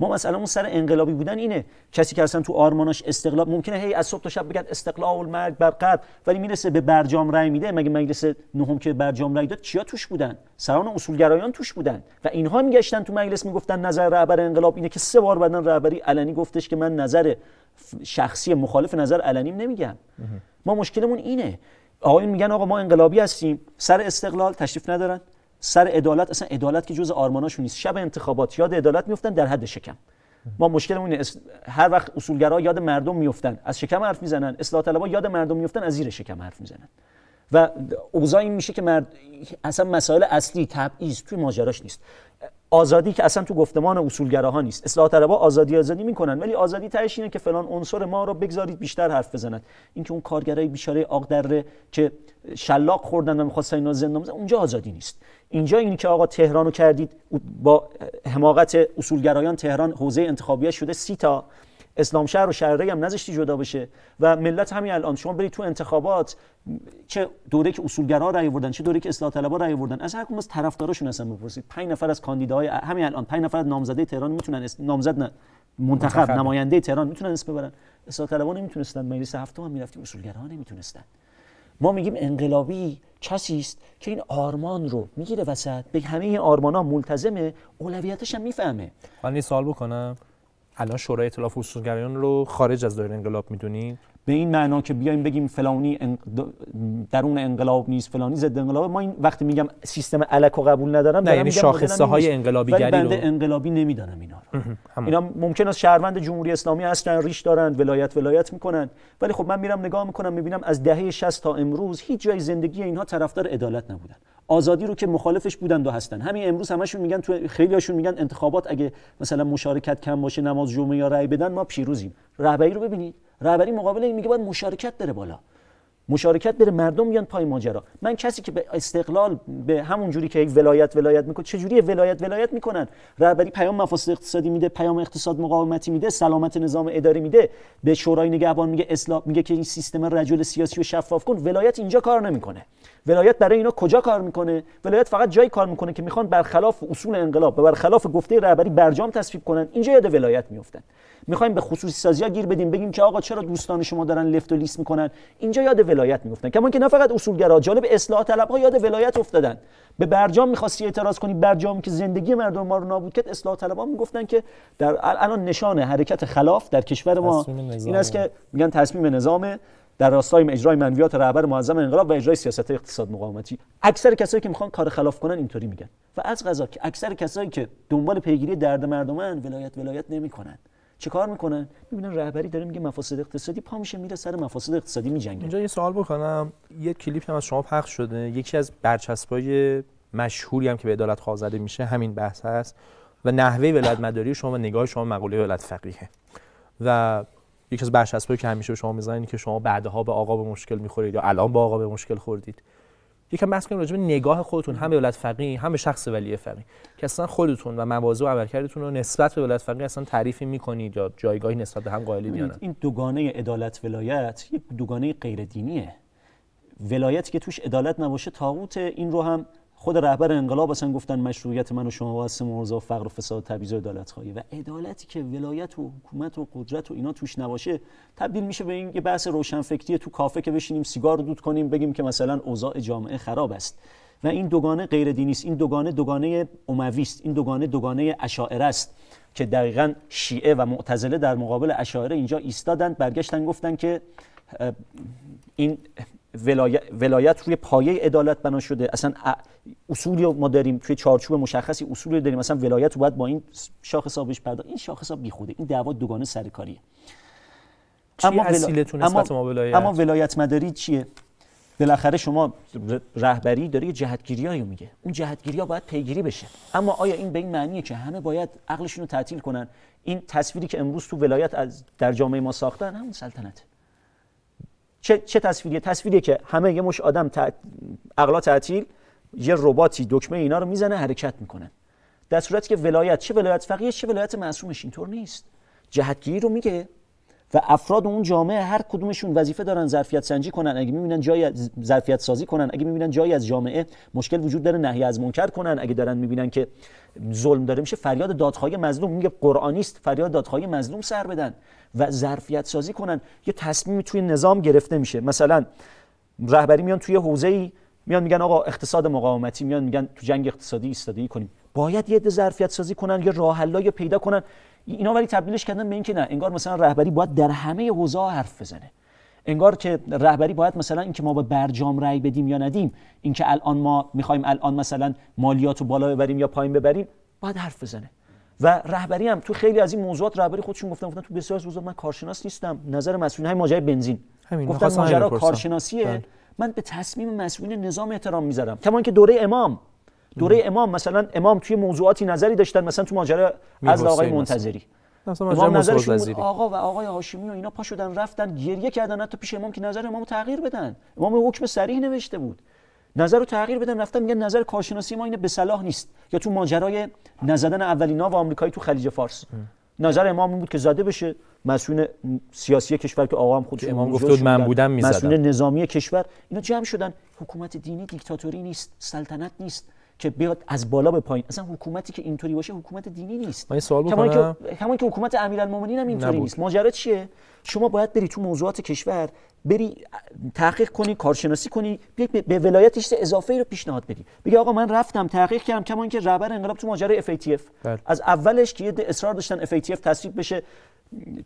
ما مثلا اون سر انقلابی بودن اینه کسی که اصلا تو آرماناش استقلال ممکنه هی از صبح تا شب بگه استقلال مرگ بر قرب ولی میرسه به برجام رای میده مگه مجلس نهم که برجام رای داد چیا توش بودن سران اصولگرایان توش بودن و اینها میگشتن تو مجلس میگفتن نظر رهبر انقلاب اینه که سه بار بدن رهبری علنی گفتش که من نظر شخصی مخالف نظر علنیم نمیگم ما مشکلمون اینه آقایون میگن آقا ما انقلابی هستیم سر استقلال تشریف ندارن سر عدالت اصلا عدالت که جز آرماناشون نیست شب انتخابات یاد عدالت میفتن در حد شکم ما مشکل اینه هر وقت اصولگرا یاد مردم میفتن از شکم حرف میزنن اصلاح طلبا یاد مردم میفتن از زیر شکم حرف میزنن و اوضاع این میشه که مرد اصلا مسائل اصلی تبعیض توی ماجراش نیست آزادی که اصلا تو گفتمان اصولگراها نیست اصلاح طلبها آزادی آزادی میکنن ولی آزادی تهش اینه که فلان عنصر ما رو بگذارید بیشتر حرف بزنن اینکه اون کارگرای بیچاره آقدره که شلاق خوردن و میخواستن اینا زندان اونجا آزادی نیست اینجا این که آقا تهرانو کردید با حماقت اصولگرایان تهران حوزه انتخابیه شده سی تا اسلام شهر و شرقی هم نزشتی جدا بشه و ملت همین الان شما برید تو انتخابات چه دوره که اصولگرا رای آوردن چه دوره که اصلاح طلبا رای آوردن از هر کدوم از طرفداراشون هستن بپرسید 5 نفر از کاندیداهای همین الان 5 نفر از نامزده تهران میتونن نامزد نه منتخب, منتخب نماینده تهران میتونن اسم ببرن اصلاح طلبا نمیتونستن مجلس هفتم هم میرفتی اصولگرا نمیتونستن ما میگیم انقلابی کسی است که این آرمان رو میگیره وسط به همه این آرمان ها ملتزمه اولویتش هم میفهمه من این سوال بکنم الان شورای اطلاف اصولگرایان رو خارج از دایره انقلاب میدونید به این معنا که بیایم بگیم فلانی درون انقلاب نیست فلانی ضد انقلاب ما این وقتی میگم سیستم الکو و قبول ندارم نه یعنی شاخصه های انقلابی گری بنده انقلابی نمیدانم اینا رو اینا ممکن است شهروند جمهوری اسلامی هستن ریش دارند ولایت ولایت میکنن ولی خب من میرم نگاه میکنم میبینم از دهه 60 تا امروز هیچ جای زندگی اینها طرفدار عدالت نبودن آزادی رو که مخالفش بودن و هستن همین امروز همشون میگن تو خیلیاشون میگن انتخابات اگه مثلا مشارکت کم باشه نماز جمعه یا رأی بدن ما پیروزیم رهبری رو ببینید رهبری مقابل این میگه باید مشارکت بره بالا مشارکت بره مردم بیان پای ماجرا من کسی که به استقلال به همون جوری که یک ولایت ولایت میکنه چه جوری ولایت ولایت میکنن رهبری پیام مفاسد اقتصادی میده پیام اقتصاد مقاومتی میده سلامت نظام اداری میده به شورای نگهبان میگه اصلاح میگه که این سیستم رجل سیاسی و شفاف کن ولایت اینجا کار نمیکنه ولایت برای اینا کجا کار میکنه ولایت فقط جایی کار میکنه که میخوان برخلاف اصول انقلاب و برخلاف گفته رهبری برجام تصفیه کنن اینجا یاد ولایت میافتن میخوایم به خصوصی سازی ها گیر بدیم بگیم که آقا چرا دوستان شما دارن لفت و لیست میکنن اینجا یاد ولایت میفتن کما که نه فقط اصولگرا جالب اصلاح طلب ها یاد ولایت افتادن به برجام میخواستی اعتراض کنی برجام که زندگی مردم ما رو نابود کرد اصلاح طلب ها میگفتن که در الان نشان حرکت خلاف در کشور ما این است که میگن تصمیم نظامه در راستای اجرای منویات رهبر معظم انقلاب و اجرای سیاست اقتصاد مقاومتی اکثر کسایی که میخوان کار خلاف کنن اینطوری میگن و از غذا که اکثر کسایی که دنبال پیگیری درد مردمان ولایت ولایت نمیکنن کار میکنن میبینن رهبری داره میگه مفاسد اقتصادی پا میشه میره سر مفاسد اقتصادی میجنگه اینجا یه سوال بکنم یه کلیپ هم از شما پخش شده یکی از برچسبای مشهوری هم که به عدالت خواه میشه همین بحث هست و نحوه ولایت مداری شما و نگاه شما مقوله ولایت فقیه و یکی از برچسبایی که همیشه به شما میزنن که شما بعدها به آقا به مشکل میخورید یا الان با آقا به مشکل خوردید یکم بحث کنیم راجع به نگاه خودتون هم به ولایت فقیه هم به شخص ولی فقیه که اصلا خودتون و مواضع و عملکردتون رو نسبت به ولایت فقیه اصلا تعریفی میکنید یا جایگاهی نسبت به هم قائلی یا این دوگانه عدالت ولایت یک دوگانه غیر دینیه ولایتی که توش عدالت نباشه تاغوت این رو هم خود رهبر انقلاب اصلا گفتن مشروعیت من و شما واسه مرزا فقر و فساد تبعیض و خواهی و عدالتی که ولایت و حکومت و قدرت و اینا توش نباشه تبدیل میشه به این یه بحث روشنفکری تو کافه که بشینیم سیگار دود کنیم بگیم که مثلا اوضاع جامعه خراب است و این دوگانه غیر دینی است این دوگانه دوگانه اموی است این دوگانه دوگانه اشاعره است که دقیقا شیعه و معتزله در مقابل اشاعره اینجا ایستادند برگشتن گفتن که این ولایت روی پایه عدالت بنا شده اصلا اصولی ما داریم توی چارچوب مشخصی اصولی داریم مثلا ولایت رو باید با این شاخ حسابش پردا این شاخص حساب بیخوده این دعوا دوگانه سرکاریه اما اما... ولایت اما ولایت مداری چیه بالاخره شما رهبری داره یه میگه اون جهتگیری ها باید پیگیری بشه اما آیا این به این معنیه که همه باید عقلشون رو تعطیل کنن این تصویری که امروز تو ولایت از در جامعه ما ساختن همون سلطنته چه, چه تصویریه تصویریه که همه یه مش آدم اقلا تعطیل یه رباتی دکمه اینا رو میزنه حرکت میکنن در صورتی که ولایت چه ولایت فقیه چه ولایت معصومش اینطور نیست جهتگیری رو میگه و افراد اون جامعه هر کدومشون وظیفه دارن ظرفیت سنجی کنن اگه میبینن جای ظرفیت سازی کنن اگه میبینن جایی از جامعه مشکل وجود داره نهی از منکر کنن اگه دارن میبینن که ظلم داره میشه فریاد دادخواهی مظلوم میگه قرآنیست فریاد دادخواهی مظلوم سر بدن و ظرفیت سازی کنن یه تصمیمی توی نظام گرفته میشه مثلا رهبری میان توی حوزه ای میان میگن آقا اقتصاد مقاومتی میان میگن تو جنگ اقتصادی ایستادگی کنیم باید یه ظرفیت سازی کنن یه راه پیدا کنن اینا ولی تبدیلش کردن به اینکه نه انگار مثلا رهبری باید در همه حوزا حرف بزنه انگار که رهبری باید مثلا اینکه ما با برجام رای بدیم یا ندیم اینکه الان ما میخوایم الان مثلا مالیات رو بالا ببریم یا پایین ببریم باید حرف بزنه و رهبری هم تو خیلی از این موضوعات رهبری خودشون گفتن گفتن تو بسیار از من کارشناس نیستم نظر مسئولین همین ماجرای بنزین همین گفتن ماجرا کارشناسیه بله. من به تصمیم مسئولین نظام احترام میذارم تمام که دوره امام دوره امام مثلا امام توی موضوعاتی نظری داشتن مثلا تو ماجرا از آقای منتظری مثلا امام نظرشون بود آقا و آقای هاشمی و اینا پا شدن رفتن گریه کردن حتی پیش امام که نظر امامو تغییر بدن امام حکم صریح نوشته بود نظر رو تغییر بدن رفتن میگن نظر کارشناسی ما اینه به صلاح نیست یا تو ماجرای نزدن اولینا و آمریکایی تو خلیج فارس نظر امام این بود که زده بشه مسئول سیاسی کشور که آقا هم خودش امام گفت من بودم میزدم مسئول نظامی کشور اینا جمع شدن حکومت دینی دیکتاتوری نیست سلطنت نیست که بیاد از بالا به پایین اصلا حکومتی که اینطوری باشه حکومت دینی نیست من سوال که... که حکومت امیرالمومنین هم اینطوری نیست ماجرا چیه شما باید بری تو موضوعات کشور بری تحقیق کنی کارشناسی کنی به ولایتش اضافه ای رو پیشنهاد بدی بگی آقا من رفتم تحقیق کردم کما که رهبر انقلاب تو ماجرای اف بله. از اولش که یه اصرار داشتن FATF تصویب بشه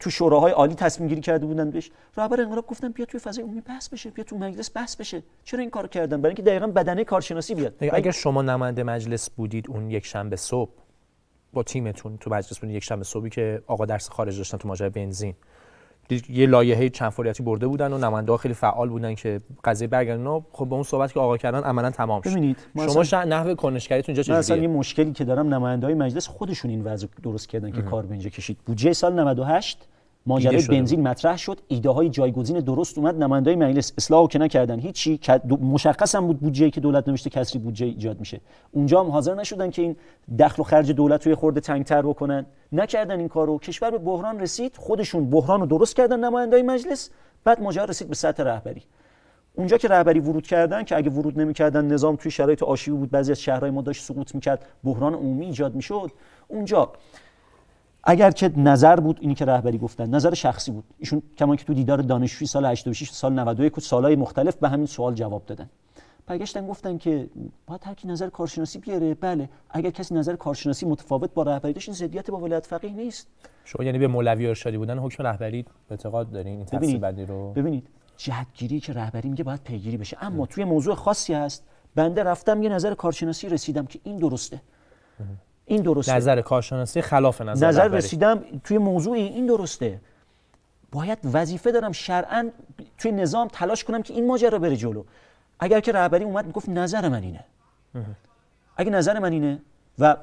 تو شوراهای عالی تصمیم گیری کرده بودن بهش رهبر انقلاب گفتن بیا توی فضای عمومی بحث بشه بیا تو مجلس بحث بشه چرا این کار کردن برای اینکه دقیقا بدنه کارشناسی بیاد اگر شما نماینده مجلس بودید اون یک شنبه صبح با تیمتون تو مجلس بودید یک شنبه صبحی که آقا درس خارج داشتن تو ماجرای بنزین یه لایحه چند فعالیتی برده بودن و نماینده خیلی فعال بودن که قضیه برگردن خب به اون صحبت که آقا کردن عملا تمام شد ببینید شما نحوه نحو کنشگریتون اینجا چجوریه اصلا یه مشکلی که دارم نماینده های مجلس خودشون این وضع درست کردن که کار به اینجا کشید بودجه سال 98 ماجرای بنزین مطرح شد ایده های جایگزین درست اومد نمایندای مجلس اصلاح که نکردن هیچی مشخص هم بود بودجه که دولت نوشته کسری بودجه ایجاد میشه اونجا هم حاضر نشدن که این دخل و خرج دولت توی خورده تنگتر بکنن نکردن این کارو کشور به بحران رسید خودشون بحران رو درست کردن نمایندای مجلس بعد ماجرا رسید به سطح رهبری اونجا که رهبری ورود کردن که اگه ورود نمیکردن نظام توی شرایط آشیبی بود بعضی از شهرهای ما داشت سقوط میکرد بحران عمومی ایجاد میشد اونجا اگر که نظر بود اینی که رهبری گفتن نظر شخصی بود ایشون کما که تو دیدار دانشجوی سال 86 سال 91 و سالهای مختلف به همین سوال جواب دادن برگشتن گفتن که باید هر کی نظر کارشناسی بیاره بله اگر کسی نظر کارشناسی متفاوت با رهبری داشت این زدیت با ولایت فقیه نیست شما یعنی به مولوی ارشادی بودن حکم رهبری اعتقاد دارین این ببینید. بندی رو ببینید جهتگیری که رهبری میگه باید پیگیری بشه اما توی موضوع خاصی هست بنده رفتم یه نظر کارشناسی رسیدم که این درسته این درسته نظر کارشناسی خلاف نظر نظر رسیدم توی موضوع این درسته باید وظیفه دارم شرعا توی نظام تلاش کنم که این ماجرا بره جلو اگر که رهبری اومد میگفت نظر من اینه اگه نظر من اینه و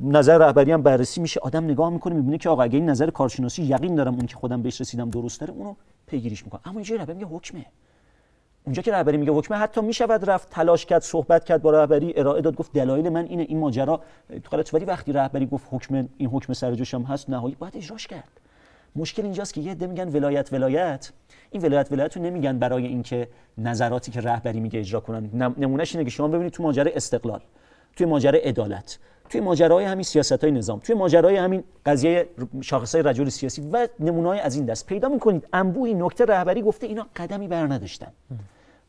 نظر رهبری هم بررسی میشه آدم نگاه میکنه میبینه که آقا اگه این نظر کارشناسی یقین دارم اون که خودم بهش رسیدم درست داره اونو پیگیریش میکنه اما اینجا رهبری میگه حکمه اونجا که رهبری میگه حکمه حتی میشود رفت تلاش کرد صحبت کرد با رهبری ارائه داد گفت دلایل من اینه این ماجرا تو ولی وقتی رهبری گفت حکم این حکم سرجوشم هست نهایی باید اجراش کرد مشکل اینجاست که یه عده میگن ولایت ولایت این ولایت ولایت رو نمیگن برای اینکه نظراتی که رهبری میگه اجرا کنن نمونهش اینه که شما ببینید تو ماجرا استقلال توی ماجرا عدالت توی ماجرای همین سیاست های نظام توی ماجرای همین قضیه شاخص های رجل سیاسی و نمونای از این دست پیدا میکنید انبوهی نکته رهبری گفته اینا قدمی بر نداشتن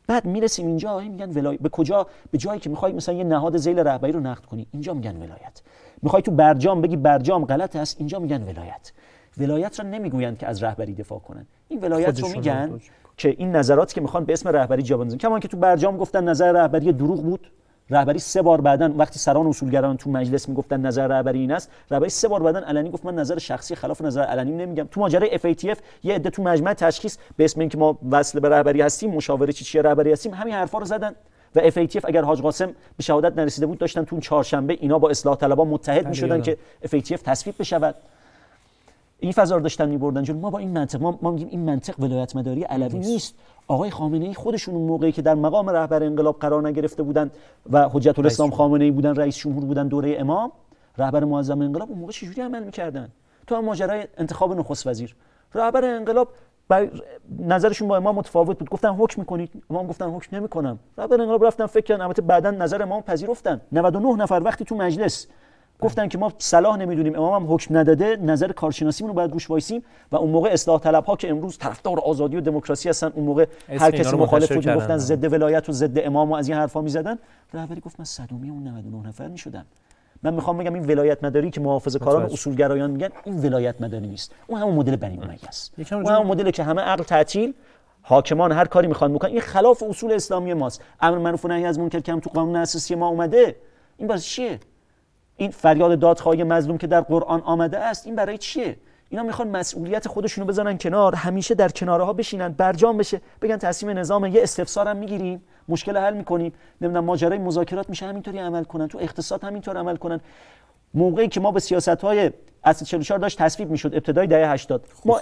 بعد میرسیم اینجا میگن ولایت به کجا به جایی که میخوای مثلا یه نهاد زیل رهبری رو نقد کنی اینجا میگن ولایت میخوای تو برجام بگی برجام غلط است اینجا میگن ولایت ولایت را نمیگویند که از رهبری دفاع کنن این ولایت رو میگن که این نظرات که میخوان به اسم رهبری جا بندازن کمان که تو برجام گفتن نظر رهبری دروغ بود رهبری سه بار بعدن وقتی سران اصولگران تو مجلس میگفتن نظر رهبری این است رهبری سه بار بعدن علنی گفت من نظر شخصی خلاف نظر علنی نمیگم تو ماجرای FATF یه عده تو مجمع تشخیص به اسم اینکه ما وصل به رهبری هستیم مشاوره چی چیه رهبری هستیم همین حرفا رو زدن و FATF اگر حاج قاسم به شهادت نرسیده بود داشتن تو چهارشنبه اینا با اصلاح طلبان متحد میشدن که FATF تصویب بشود این فضا رو داشتن میبردن جلو ما با این منطق ما, ما میگیم این منطق ولایت مداری علوی نیست آقای خامنه ای خودشون اون موقعی که در مقام رهبر انقلاب قرار نگرفته بودن و حجت الاسلام خامنه ای بودن رئیس جمهور بودن دوره امام رهبر معظم انقلاب اون موقع چجوری عمل میکردن تو هم ماجرای انتخاب نخست وزیر رهبر انقلاب نظرشون با امام متفاوت بود گفتن حکم می‌کنید، امام گفتن حکم نمی‌کنم. رهبر انقلاب رفتن فکر کردن البته بعدا نظر امام پذیرفتن 99 نفر وقتی تو مجلس گفتن که ما صلاح نمیدونیم امام هم حکم نداده نظر کارشناسیمون رو باید گوش وایسیم و اون موقع اصلاح طلب ها که امروز طرفدار آزادی و دموکراسی هستن اون موقع هر کسی مخالف بود گفتن ضد ولایت و ضد امام و از این حرفا میزدن رهبری گفت من صدومی اون 99 نفر میشدم من میخوام بگم این ولایت مداری که محافظه کاران و اصولگرایان میگن این ولایت مداری نیست اون همون مدل بنی امیه است اون همون مدل که همه عقل تعطیل حاکمان هر کاری میخوان میکنن این خلاف اصول اسلامی ماست امر معروف و نهی از منکر که هم تو قانون اساسی ما اومده این باز چیه این فریاد دادخواهی مظلوم که در قرآن آمده است این برای چیه اینا میخوان مسئولیت خودشونو بزنن کنار همیشه در کناره ها بشینن برجام بشه بگن تصمیم نظام یه هم میگیریم مشکل حل میکنیم نمیدونم ماجرای مذاکرات میشه همینطوری عمل کنن تو اقتصاد همینطور عمل کنن موقعی که ما به سیاست های اصل 44 داشت تصویب میشد ابتدای دهه 80 ما,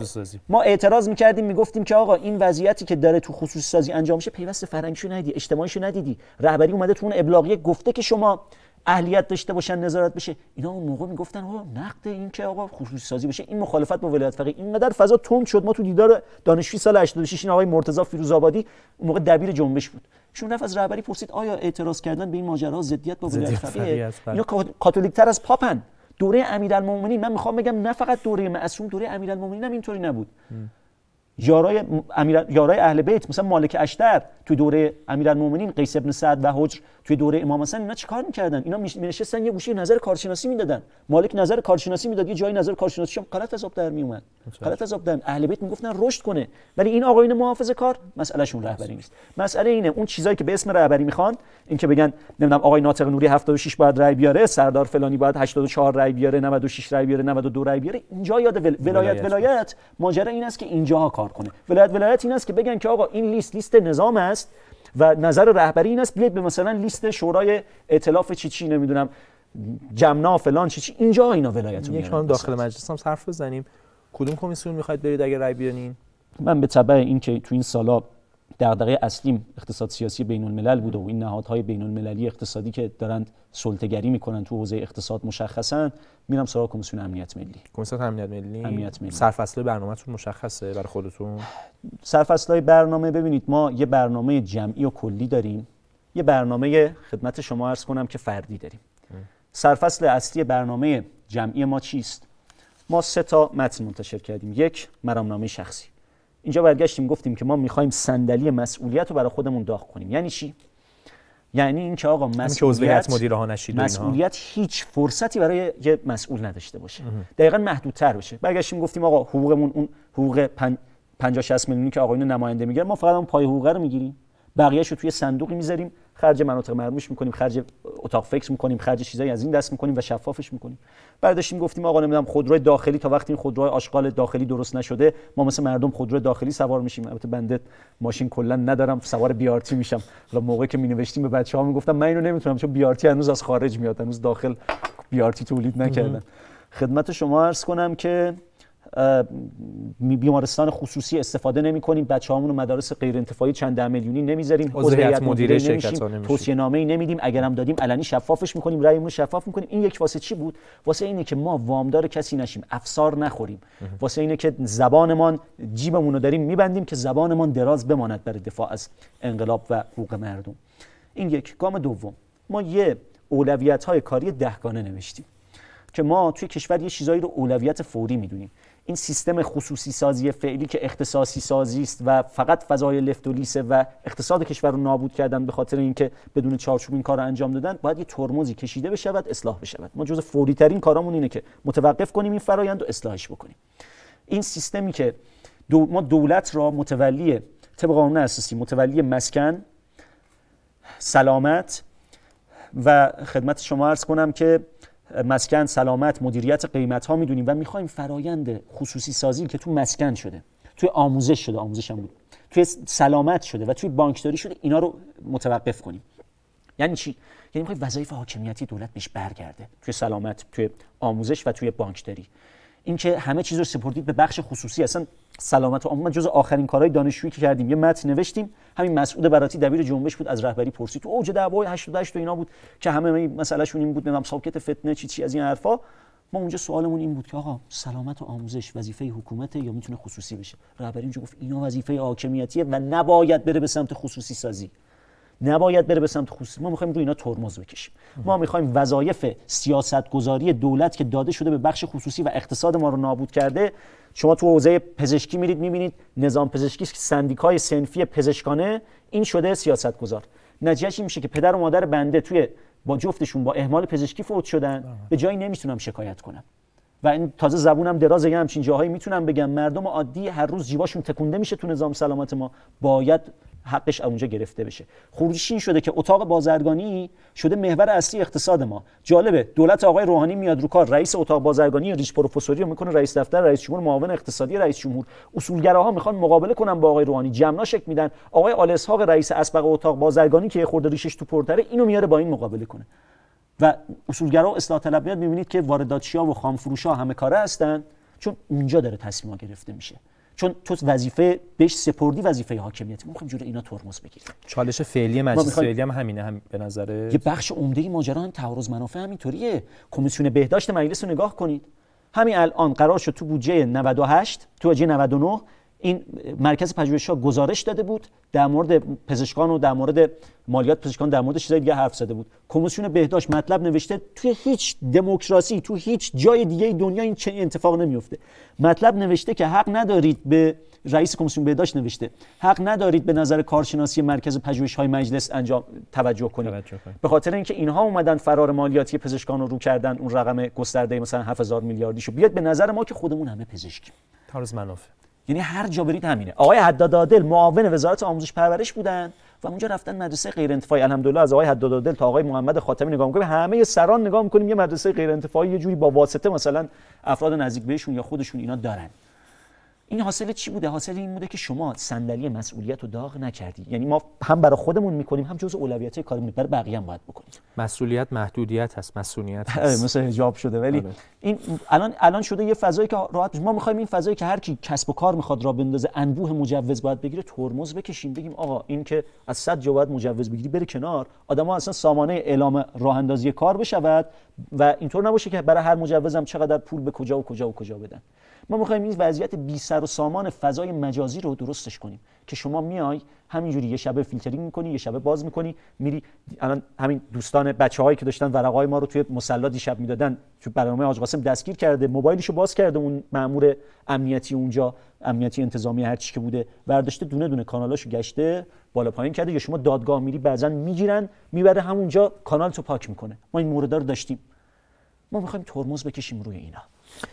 ما اعتراض میکردیم میگفتیم که آقا این وضعیتی که داره تو خصوصی سازی انجام میشه پیوست فرنگشو ندیدی اجتماعیشو ندیدی رهبری اومده تو اون ابلاغیه گفته که شما اهلیت داشته باشن نظارت بشه اینا اون موقع میگفتن آقا نقد این که آقا خصوصی سازی بشه این مخالفت با ولایت فقیه اینقدر فضا تند شد ما تو دیدار دانشوی سال 86 این آقای مرتضی فیروزآبادی اون موقع دبیر جنبش بود چون رفت از رهبری پرسید آیا اعتراض کردن به این ماجرا ضدیت با ولایت فقیه بله. اینا کاتولیک تر از پاپن دوره امیرالمومنین من میخوام بگم نه فقط دوره معصوم دوره امیرالمومنین هم اینطوری نبود یارای امیر یارای اهل بیت مثلا مالک اشتر تو دوره امیرالمومنین قیس ابن سعد و حجر توی دوره امام حسن اینا چیکار میکردن اینا مینشستن یه گوشه نظر کارشناسی میدادن مالک نظر کارشناسی میداد یه جای نظر کارشناسی هم غلط حساب در میومد غلط حساب در اهل بیت میگفتن رشد کنه ولی این آقایون محافظه کار مسئلهشون رهبری نیست مسئله اینه اون چیزایی که به اسم رهبری میخوان اینکه بگن نمیدونم آقای ناطق نوری 76 باید رای بیاره سردار فلانی باید 84 رای بیاره 96 رای بیاره 92 رای بیاره اینجا یاد ولایت ولایت ماجرا این است که اینجاها کار کار ولایت ولایت این است که بگن که آقا این لیست لیست نظام است و نظر رهبری این است بیاید به مثلا لیست شورای ائتلاف چی چی نمیدونم جمنا فلان چی چی اینجا اینا ولایت یک داخل مجلس هم صرف بزنیم کدوم کمیسیون میخواید برید اگر رای بیانین من به تبع اینکه تو این سالا دغدغه اصلیم اقتصاد سیاسی بین الملل بوده و این نهادهای بین المللی اقتصادی که دارند سلطگری میکنن تو حوزه اقتصاد مشخصا میرم سراغ کمیسیون امنیت ملی کمیسیون امنیت ملی امنیت ملی سرفصل برنامهتون مشخصه برای خودتون سرفصل برنامه ببینید ما یه برنامه جمعی و کلی داریم یه برنامه خدمت شما عرض کنم که فردی داریم سرفصل اصلی برنامه جمعی ما چیست ما سه تا متن منتشر کردیم یک مرامنامه شخصی اینجا برگشتیم گفتیم که ما میخوایم صندلی مسئولیت رو برای خودمون داغ کنیم یعنی چی یعنی اینکه آقا مسئولیت مسئولیت, مسئولیت هیچ فرصتی برای یه مسئول نداشته باشه دقیقا محدودتر بشه برگشتیم گفتیم آقا حقوقمون اون حقوق 50 60 میلیونی که آقایون نماینده میگیرن ما فقط اون پای حقوقه رو میگیریم رو توی صندوقی میذاریم خرج مناطق مرموش میکنیم خرج اتاق فکر میکنیم خرج چیزایی از این دست میکنیم و شفافش میکنیم برداشتیم گفتیم آقا نمیدونم خودروی داخلی تا وقتی این خودروی آشغال داخلی درست نشده ما مثل مردم خودروی داخلی سوار میشیم البته بنده ماشین کلا ندارم سوار بیارتی میشم حالا موقعی که مینوشتیم به بچه‌ها میگفتم من اینو نمیتونم چون بیارتی هنوز از خارج میاد هنوز داخل بیارتی تولید نکردن خدمت شما عرض کنم که بیمارستان خصوصی استفاده نمی کنیم بچه و مدارس غیر انتفاعی چند ده میلیونی نمیذاریم عضو هیئت مدیره نمیشیم توصیه نامه‌ای اگر اگرم دادیم علنی شفافش میکنیم رأیمون شفاف کنیم این یک واسه چی بود واسه اینه که ما وامدار کسی نشیم افسار نخوریم واسه اینه که زبانمان جیبمون رو داریم میبندیم که زبانمان دراز بماند برای دفاع از انقلاب و حقوق مردم این یک گام دوم ما یه اولویت های کاری دهگانه نوشتیم که ما توی کشور یه چیزایی رو اولویت فوری میدونیم این سیستم خصوصی سازی فعلی که اختصاصی سازی است و فقط فضای لفت و لیسه و اقتصاد کشور رو نابود کردن به خاطر اینکه بدون چارچوب این کار رو انجام دادن باید یه ترمزی کشیده بشود اصلاح بشود ما جز فوری ترین کارامون اینه که متوقف کنیم این فرایند و اصلاحش بکنیم این سیستمی که ما دولت را متولی طبق قانون اساسی متولی مسکن سلامت و خدمت شما عرض کنم که مسکن سلامت مدیریت قیمت ها میدونیم و میخوایم فرایند خصوصی سازی که تو مسکن شده توی آموزش شده آموزش هم بود توی سلامت شده و توی بانکداری شده اینا رو متوقف کنیم یعنی چی یعنی میخوای وظایف حاکمیتی دولت بهش برگرده توی سلامت توی آموزش و توی بانکداری اینکه همه چیز رو سپردید به بخش خصوصی اصلا سلامت و عموما جز آخرین کارهای دانشجویی که کردیم یه متن نوشتیم همین مسعود براتی دبیر جنبش بود از رهبری پرسید تو اوج دعوای 88 و اینا بود که همه مسئلهشون این بود نمیدونم ساکت فتنه چی چی از این حرفا ما اونجا سوالمون این بود که آقا سلامت و آموزش وظیفه حکومت یا میتونه خصوصی بشه رهبری اونجا گفت اینا وظیفه حاکمیتیه و نباید بره به سمت خصوصی سازی نباید بره به سمت خصوصی ما میخوایم روی اینا ترمز بکشیم ما میخوایم وظایف سیاستگذاری دولت که داده شده به بخش خصوصی و اقتصاد ما رو نابود کرده شما تو حوزه پزشکی میرید میبینید نظام پزشکی که سندیکای سنفی پزشکانه این شده سیاستگذار نتیجش میشه که پدر و مادر بنده توی با جفتشون با اهمال پزشکی فوت شدن بله. به جایی نمیتونم شکایت کنم و این تازه زبونم دراز یه همچین جاهایی میتونم بگم مردم عادی هر روز جیباشون تکونده میشه تو نظام سلامت ما باید حقش اونجا گرفته بشه خروجش این شده که اتاق بازرگانی شده محور اصلی اقتصاد ما جالبه دولت آقای روحانی میاد رو کار رئیس اتاق بازرگانی ریش پروفسوری رو میکنه رئیس دفتر رئیس جمهور معاون اقتصادی رئیس جمهور اصولگراها میخوان مقابله کنن با آقای روحانی جمعنا شک میدن آقای آل اسحاق رئیس اسبق اتاق بازرگانی که خورده ریشش تو پرتره اینو میاره با این مقابله کنه و اصولگرا و اصلاح طلب میبینید که وارداتشیا و خام ها همه کاره هستن چون اونجا داره تصمیم گرفته میشه چون تو وظیفه بهش سپردی وظیفه حاکمیتی ما میخوایم جوری اینا ترمز بگیریم چالش فعلی مجلس فعلی هم همینه هم به نظر یه بخش عمده ماجرا هم تعارض منافع همینطوریه کمیسیون بهداشت مجلس رو نگاه کنید همین الان قرار شد تو بودجه 98 تو بودجه 99 این مرکز پژوهش‌ها گزارش داده بود در مورد پزشکان و در مورد مالیات پزشکان در مورد چیزای دیگه حرف زده بود کمیسیون بهداشت مطلب نوشته توی هیچ دموکراسی تو هیچ جای دیگه دنیا این چه اتفاق نمیفته مطلب نوشته که حق ندارید به رئیس کمیسیون بهداشت نوشته حق ندارید به نظر کارشناسی مرکز پژوهش های مجلس انجام توجه کنید به خاطر اینکه اینها اومدن فرار مالیاتی پزشکان رو رو کردن اون رقم گسترده مثلا 7000 میلیاردیشو بیاد به نظر ما که خودمون همه پزشکیم منافع یعنی هر جا برید همینه آقای حداد معاون وزارت آموزش پرورش بودن و اونجا رفتن مدرسه غیر انتفاعی الحمدلله از آقای حداد تا آقای محمد خاتمی نگاه می‌کنیم همه سران نگاه میکنیم یه مدرسه غیر انتفاعی یه جوری با واسطه مثلا افراد نزدیک بهشون یا خودشون اینا دارن این حاصل چی بوده حاصل این بوده که شما صندلی مسئولیت رو داغ نکردی یعنی ما هم برای خودمون میکنیم هم جزء اولویت کارمون برای بقیه هم باید بکنیم مسئولیت محدودیت هست مسئولیت آره، هست مثل حجاب شده ولی آره. این الان الان شده یه فضایی که راحت ما میخوایم این فضایی که هر کی کسب و کار میخواد را بندازه انبوه مجوز باید بگیره ترمز بکشیم بگیم آقا این که از 100 جا مجوز بگیری بره کنار ها اصلا سامانه اعلام راه اندازی کار بشود و اینطور نباشه که برای هر مجوزم چقدر پول به کجا و کجا و کجا بدن ما میخوایم این وضعیت بی سر و سامان فضای مجازی رو درستش کنیم که شما میای همینجوری یه شبه فیلترینگ میکنی یه شبه باز میکنی میری الان همین دوستان بچه هایی که داشتن ورقای ما رو توی مسلا دیشب میدادن تو برنامه حاج قاسم دستگیر کرده رو باز کرده اون مامور امنیتی اونجا امنیتی انتظامی هر چی که بوده برداشته دونه دونه کانالاشو گشته بالا پایین کرده یا شما دادگاه میری بعضا میگیرن میبره همونجا کانال تو پاک میکنه ما این مورد رو داشتیم ما میخوایم ترمز بکشیم روی اینا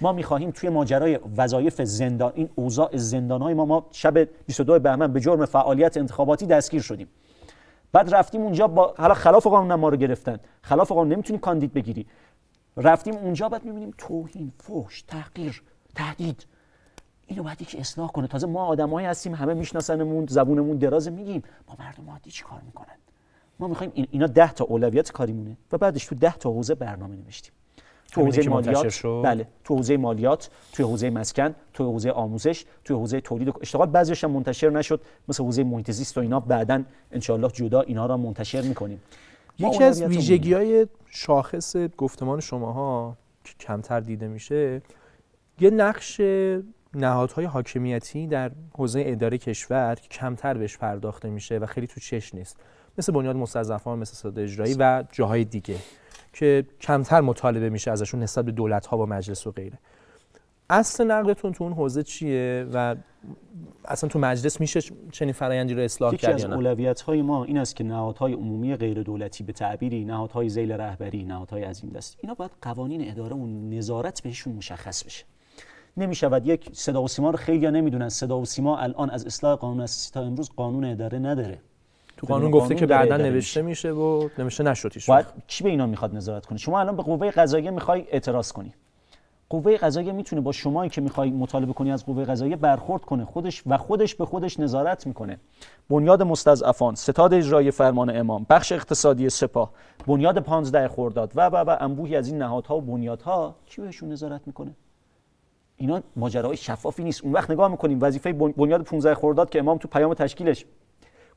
ما میخواهیم توی ماجرای وظایف زندان این اوضاع زندانهای ما ما شب 22 بهمن به جرم فعالیت انتخاباتی دستگیر شدیم بعد رفتیم اونجا با حالا خلاف قانون ما رو گرفتن خلاف قانون نمیتونی کاندید بگیری رفتیم اونجا بعد میبینیم توهین فحش تحقیر تهدید اینو باید که اصلاح کنه تازه ما آدمایی هستیم همه میشناسنمون زبونمون دراز میگیم ما مردم عادی چیکار میکنن ما میخوایم اینا ده تا اولویت کاریمونه و بعدش تو ده تا حوزه برنامه نوشتیم تو حوزه مالیات بله تو حوزه مالیات تو حوزه مسکن تو حوزه آموزش تو حوزه تولید و اشتغال بعضیش هم منتشر نشد مثل حوزه محیط زیست و اینا بعدا ان جدا اینا را منتشر میکنیم یکی از ویژگی های شاخص گفتمان شماها که کمتر دیده میشه یه نقش نهادهای حاکمیتی در حوزه اداره کشور که کمتر بهش پرداخته میشه و خیلی تو چش نیست مثل بنیاد مستضعفان مثل صدا اجرایی و جاهای دیگه که کمتر مطالبه میشه ازشون نسبت به دولت ها و مجلس و غیره اصل نقدتون تو اون حوزه چیه و اصلا تو مجلس میشه چنین فرایندی رو اصلاح کرد یکی از اولویت های ما این است که نهادهای عمومی غیر دولتی به تعبیری نهادهای زیل رهبری نهادهای از این دست اینا باید قوانین اداره و نظارت بهشون مشخص بشه نمیشود یک صدا و سیما رو خیلی نمیدونن صدا و سیما الان از اصلاح قانون اساسی تا امروز قانون اداره نداره تو قانون, گفته که بعدا نوشته میشه و نوشته نشد باید چی به اینا میخواد نظارت کنه شما الان به قوه قضاییه میخوای اعتراض کنی قوه قضاییه میتونه با شما که میخوای مطالبه کنی از قوه قضاییه برخورد کنه خودش و خودش به خودش نظارت میکنه بنیاد مستضعفان ستاد اجرای فرمان امام بخش اقتصادی سپاه بنیاد 15 خرداد و و و انبوهی از این نهادها و بنیادها کی بهشون نظارت میکنه اینا ماجراهای شفافی نیست اون وقت نگاه میکنیم وظیفه بنیاد 15 خرداد که امام تو پیام تشکیلش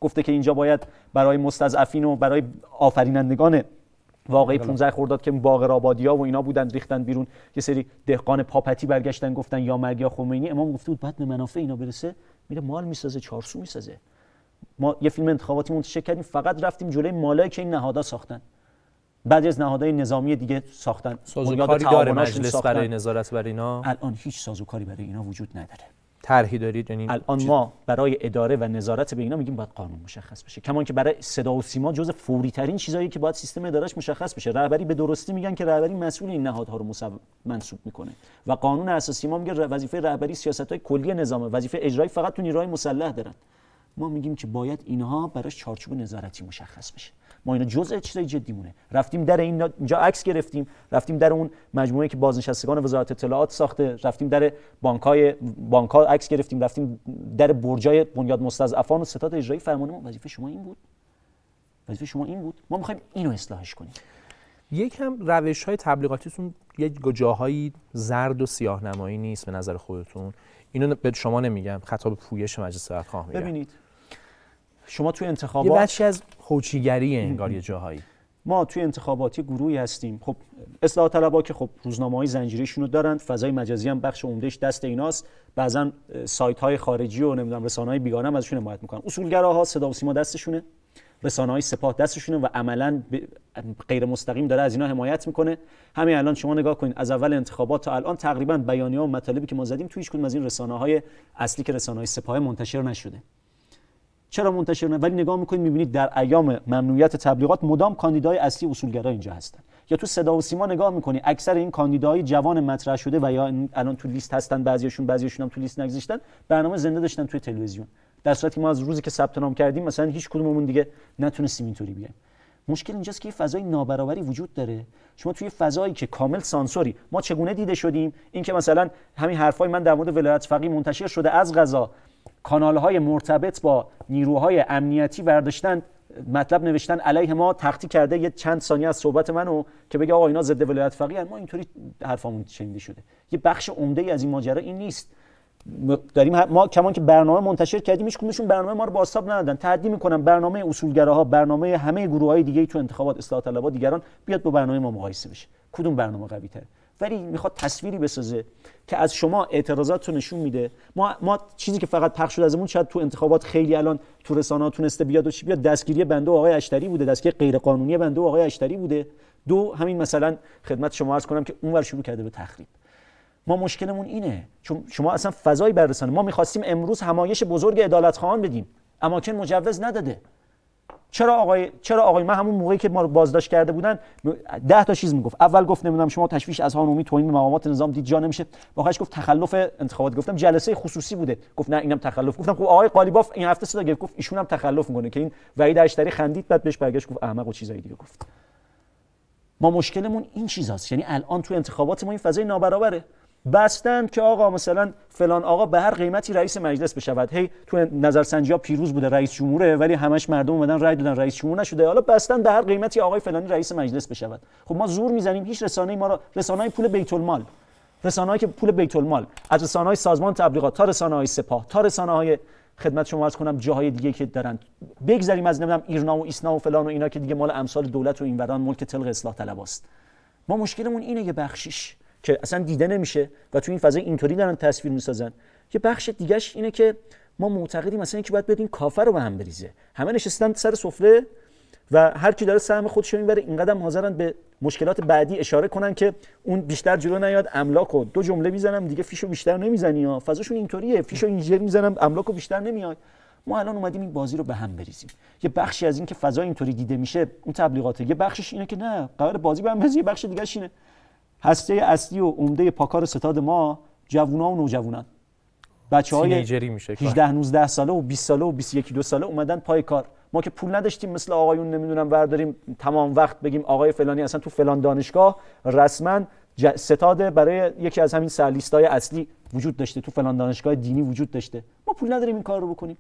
گفته که اینجا باید برای مستضعفین و برای آفرینندگان واقعی 15 بله. خورداد که باقر آبادیا و اینا بودن ریختن بیرون یه سری دهقان پاپتی برگشتن گفتن یا مرگ یا خمینی امام گفته بود بعد به منافع اینا برسه میره مال میسازه چارسو میسازه ما یه فیلم انتخاباتی منتشر کردیم فقط رفتیم جلوی مالایی که این نهادها ساختن بعد از نهادهای نظامی دیگه ساختن سازوکاری داره مجلس برای نظارت بر اینا الان هیچ سازوکاری برای اینا وجود نداره طرحی دارید یعنی الان ما برای اداره و نظارت به اینا میگیم باید قانون مشخص بشه کمان که برای صدا و سیما جز فوری ترین چیزایی که باید سیستم ادارش مشخص بشه رهبری به درستی میگن که رهبری مسئول این نهادها رو منصوب میکنه و قانون اساسی ما میگه وظیفه رهبری سیاست های کلی نظامه وظیفه اجرایی فقط تو نیروهای مسلح دارن ما میگیم که باید اینها براش چارچوب نظارتی مشخص بشه ما اینا جزء چیزای جدی مونه رفتیم در این اینجا عکس گرفتیم رفتیم در اون مجموعه که بازنشستگان وزارت اطلاعات ساخته رفتیم در بانکای بانک‌ها عکس گرفتیم رفتیم در برجای بنیاد مستضعفان و ستاد اجرایی فرمان ما وظیفه شما این بود وظیفه شما این بود ما میخوایم اینو اصلاحش کنیم یک هم روش های تبلیغاتیتون یک جاهایی زرد و سیاه نمایی نیست به نظر خودتون اینو به شما نمیگم خطاب پویش مجلس خواهم ببینید شما تو انتخابات یه بچی از خوچیگری انگار یه جاهایی ما توی انتخاباتی گروهی هستیم خب اصلاح ها که خب روزنامه های زنجیریشون رو دارن فضای مجازی هم بخش عمدهش دست ایناست بعضا سایت های خارجی و نمیدونم رسانه های بیگانه هم ازشون حمایت میکنن اصولگراها صدا و سیما دستشونه رسانه های سپاه دستشونه و عملا غیر مستقیم داره از اینا حمایت میکنه همین الان شما نگاه کنید از اول انتخابات تا الان تقریبا بیانیه و مطالبی که ما زدیم توی هیچ از این رسانه های اصلی که رسانه های سپاه منتشر نشده چرا منتشر نه ولی نگاه میکنید میبینید در ایام ممنوعیت تبلیغات مدام کاندیدای اصلی اصولگرا اینجا هستن یا تو صدا و سیما نگاه میکنی اکثر این کاندیدای جوان مطرح شده و یا الان تو لیست هستن بعضیشون بعضیشون هم تو لیست نگذاشتن برنامه زنده داشتن توی تلویزیون در صورتی ما از روزی که ثبت نام کردیم مثلا هیچ کدوممون دیگه نتونستیم اینطوری بیایم مشکل اینجاست که یه فضای نابرابری وجود داره شما توی فضایی که کامل سانسوری ما چگونه دیده شدیم اینکه مثلا همین حرفای من در مورد ولایت فقیه منتشر شده از غذا کانال های مرتبط با نیروهای امنیتی برداشتن مطلب نوشتن علیه ما تختی کرده یه چند ثانیه از صحبت منو که بگه آقا اینا ضد ولایت فقیه ما اینطوری حرفامون شنیده شده یه بخش عمده ای از این ماجرا این نیست داریم ما کمان که برنامه منتشر کردیم هیچ کدومشون برنامه ما رو باستاب ندادن تحدی میکنم برنامه اصولگراها برنامه همه گروه های دیگه تو انتخابات اصلاح دیگران بیاد با برنامه ما مقایسه بشه کدوم برنامه قوی ولی میخواد تصویری بسازه که از شما اعتراضات رو نشون میده ما ما چیزی که فقط پخش شد ازمون شاید تو انتخابات خیلی الان تو رسانه تونسته بیاد و چی بیاد دستگیری بنده و آقای اشتری بوده دستگیری غیر قانونی بنده و آقای اشتری بوده دو همین مثلا خدمت شما عرض کنم که اونور شروع کرده به تخریب ما مشکلمون اینه چون شما اصلا فضای بررسانه ما میخواستیم امروز همایش بزرگ عدالت خواهان بدیم اماکن مجوز نداده چرا آقای چرا آقای من همون موقعی که ما رو بازداشت کرده بودن ده تا چیز میگفت اول گفت نمیدونم شما تشویش از تو این مقامات نظام دید جا نمیشه گفت تخلف انتخابات گفتم جلسه خصوصی بوده گفت نه اینم تخلف گفتم خب آقای قالیباف این هفته صدا گرفت گفت ایشون هم تخلف میکنه که این وحید اشتری خندید بعد بهش برگشت گفت احمق و چیزای دیگه گفت ما مشکلمون این چیزاست یعنی الان تو انتخابات ما این فضای نابرابره بستند که آقا مثلا فلان آقا به هر قیمتی رئیس مجلس بشود هی تو نظرسنجی ها پیروز بوده رئیس جمهوره ولی همش مردم اومدن رای دادن رئیس جمهور نشده حالا بستن به هر قیمتی آقای فلانی رئیس مجلس بشود خب ما زور میزنیم هیچ رسانه‌ای ما را رسانه پول بیت المال رسانه‌ای که پول بیت المال از رسانه های سازمان تبلیغات تا رسانه های سپاه تا رسانه های خدمت شما عرض کنم جاهای دیگه که دارن بگذریم از نمیدونم ایرنا و ایسنا و فلان و اینا که دیگه مال امثال دولت و اینوران ملک تلق اصلاح طلباست ما مشکلمون اینه یه بخشیش که اصلا دیده نمیشه و تو این فضا اینطوری دارن تصویر میسازن یه بخش دیگهش اینه که ما معتقدیم مثلا اینکه باید بدین کافر رو به هم بریزه همه نشستن سر سفره و هر کی داره سهم خودش رو میبره اینقدر حاضرن به مشکلات بعدی اشاره کنن که اون بیشتر جلو نیاد املاک و دو جمله میزنم دیگه فیشو بیشتر نمیزنی ها فضاشون اینطوریه فیشو اینجوری میزنم املاک بیشتر نمیاد ما الان اومدیم این بازی رو به هم بریزیم یه بخشی از این که فضا اینطوری دیده میشه اون تبلیغاته یه بخشش اینه که نه قرار بازی به هم بریزه بخش دیگه اینه هسته اصلی و عمده پاکار ستاد ما جوونا و نوجوانن بچه های 18 19 ساله و 20 ساله و 21 2 ساله اومدن پای کار ما که پول نداشتیم مثل آقایون نمیدونم برداریم تمام وقت بگیم آقای فلانی اصلا تو فلان دانشگاه رسما ستاد برای یکی از همین سرلیستای اصلی وجود داشته تو فلان دانشگاه دینی وجود داشته ما پول نداریم این کار رو بکنیم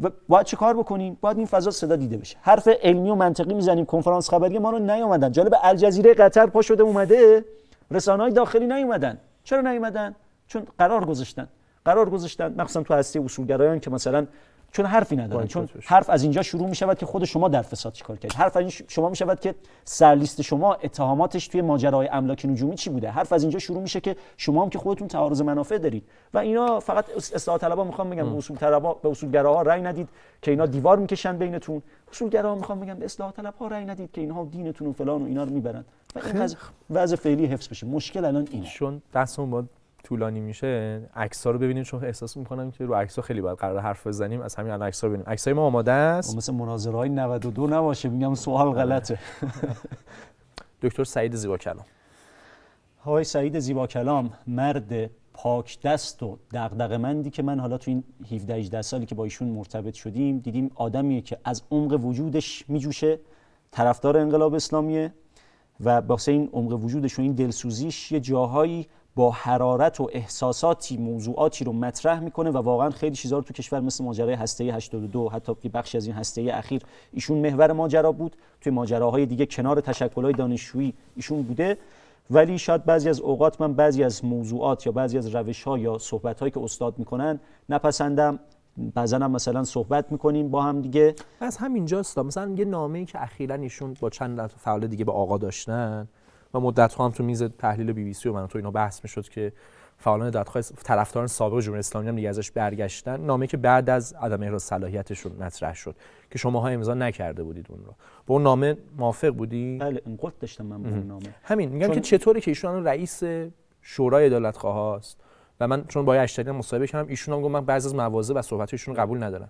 و باید چه کار بکنیم باید این فضا صدا دیده بشه حرف علمی و منطقی میزنیم کنفرانس خبری ما رو نیومدن جالب الجزیره قطر پا شده اومده رسانه های داخلی نیومدن چرا نیومدن چون قرار گذاشتن قرار گذاشتن مخصوصا تو هستی اصولگرایان که مثلا چون حرفی نداره چون حرف از اینجا شروع می که خود شما در فساد چیکار کردید حرف از این شما می شود که سرلیست شما اتهاماتش توی ماجرای املاک نجومی چی بوده حرف از اینجا شروع میشه که شما هم که خودتون تعارض منافع دارید و اینا فقط اصلاح طلبها میخوام بگم به اصول طلبها به رأی ندید که اینا دیوار میکشن بینتون اصولگراها میخوام بگم به اصلاح طلبها رأی ندید که اینها دینتون و فلان و اینا رو میبرن و این خب. وضع فعلی حفظ بشه مشکل الان اینه چون دستمون طولانی میشه عکس ها رو ببینیم چون احساس میکنم که رو عکس ها خیلی باید قرار حرف بزنیم از همین الان عکس ها ببینیم عکس های ما آماده است مثل مناظره های 92 نباشه میگم سوال غلطه [LAUGHS] دکتر سعید زیبا کلام های سعید زیبا کلام مرد پاک دست و مندی که من حالا تو این 17 18 سالی که با ایشون مرتبط شدیم دیدیم آدمیه که از عمق وجودش میجوشه طرفدار انقلاب اسلامیه و باسه این عمق وجودش و این دلسوزیش یه جاهایی با حرارت و احساساتی موضوعاتی رو مطرح میکنه و واقعا خیلی چیزا رو تو کشور مثل ماجرای هسته 82 حتی که بخش از این هسته اخیر ایشون محور ماجرا بود توی ماجراهای دیگه کنار تشکل‌های دانشجویی ایشون بوده ولی شاید بعضی از اوقات من بعضی از موضوعات یا بعضی از روش یا صحبت که استاد میکنن نپسندم بعضا هم مثلا صحبت میکنیم با هم دیگه از همینجاست مثلا یه نامه‌ای که اخیرا ایشون با چند فعال دیگه به آقا داشتن و مدت ها هم تو میز تحلیل بی بی سی و من تو اینا بحث میشد که فعالان دادخواه طرفداران سابق جمهوری اسلامی هم دیگه ازش برگشتن نامه که بعد از عدم احراز صلاحیتشون مطرح شد که شماها امضا نکرده بودید اون رو با اون نامه موافق بودی بله قد داشتم من با اون نامه همین میگم که چطوری که ایشون رئیس شورای عدالت خواهاست و من چون با اشتری مصاحبه کردم ایشون هم گفت من بعضی از مواضع و صحبت ایشون قبول ندارم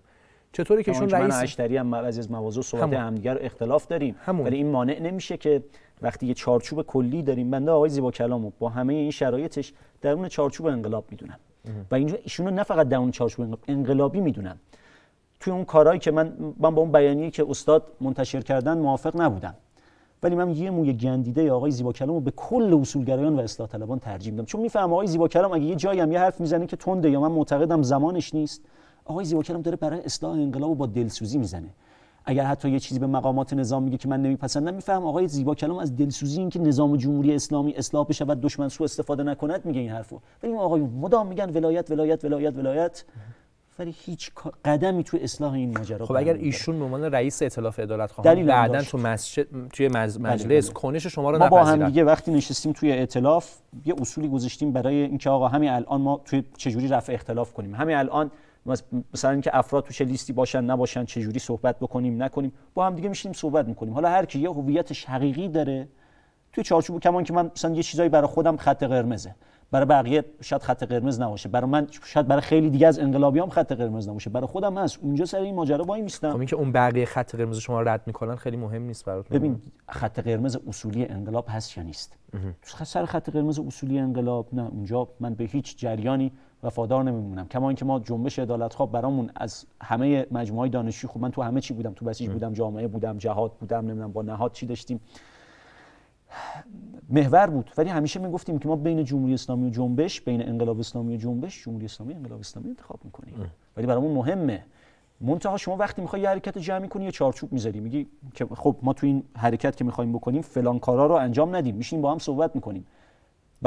چطوری که ایشون رئیس من اشتری هم بعضی از مواضوع صحبت همدیگه اختلاف داریم ولی این مانع نمیشه که وقتی یه چارچوب کلی داریم بنده آقای زیبا کلامو با همه این شرایطش درون چارچوب انقلاب میدونم و اینجا ایشونو نه فقط اون چارچوب انقلابی میدونم توی اون کارهایی که من من با اون بیانیه که استاد منتشر کردن موافق نبودم ولی من یه موی گندیده آقای زیبا کلامو به کل اصولگرایان و اصلاح طلبان ترجیح میدم چون میفهم آقای زیبا کلام اگه یه جایی یه حرف میزنه که تنده یا من معتقدم زمانش نیست آقای زیبا کلام داره برای اصلاح انقلاب با دلسوزی میزنه اگر حتی یه چیزی به مقامات نظام میگه که من نمیپسندم میفهم آقای زیبا کلام از دلسوزی اینکه نظام جمهوری اسلامی اصلاح بشه و دشمن سو استفاده نکند میگه این حرفو ولی این آقایون مدام میگن ولایت ولایت ولایت ولایت ولی هیچ قدمی تو اصلاح این ماجرا خب اگر ایشون به عنوان رئیس ائتلاف عدالت خواهان بعدن تو مسجد توی بله، مجلس بله. کنش شما رو ما با هم دیگه وقتی نشستیم توی ائتلاف یه اصولی گذاشتیم برای اینکه آقا همین الان ما توی چجوری رفع اختلاف کنیم همین الان مثلا اینکه افراد چه لیستی باشن نباشن چه جوری صحبت بکنیم نکنیم با هم دیگه میشینیم صحبت میکنیم حالا هر کی یه هویتش حقیقی داره توی چارچوب کمان که من مثلا یه چیزایی برای خودم خط قرمزه برای بقیه شاید خط قرمز نباشه برای من شاید برای خیلی دیگه از انقلابیام خط قرمز نباشه برای خودم هست اونجا سر این ماجرا وای میستم خب اینکه اون بقیه خط قرمز شما رد میکنن خیلی مهم نیست برات ببین خط قرمز اصولی انقلاب هست یا نیست سر خط قرمز اصولی انقلاب نه اونجا من به هیچ جریانی وفادار نمیمونم کما اینکه ما جنبش عدالت خواب برامون از همه مجموعه دانشجو خوب من تو همه چی بودم تو بسیج بودم جامعه بودم جهاد بودم نمیدونم با نهاد چی داشتیم محور بود ولی همیشه میگفتیم که ما بین جمهوری اسلامی و جنبش بین انقلاب اسلامی و جنبش جمهوری اسلامی انقلاب اسلامی انتخاب میکنیم ولی برامون مهمه منتها شما وقتی میخوای یه حرکت جمعی کنی یه چارچوب میذاری میگی که خب ما تو این حرکت که میخوایم بکنیم فلان کارا رو انجام ندیم میشیم با هم صحبت میکنیم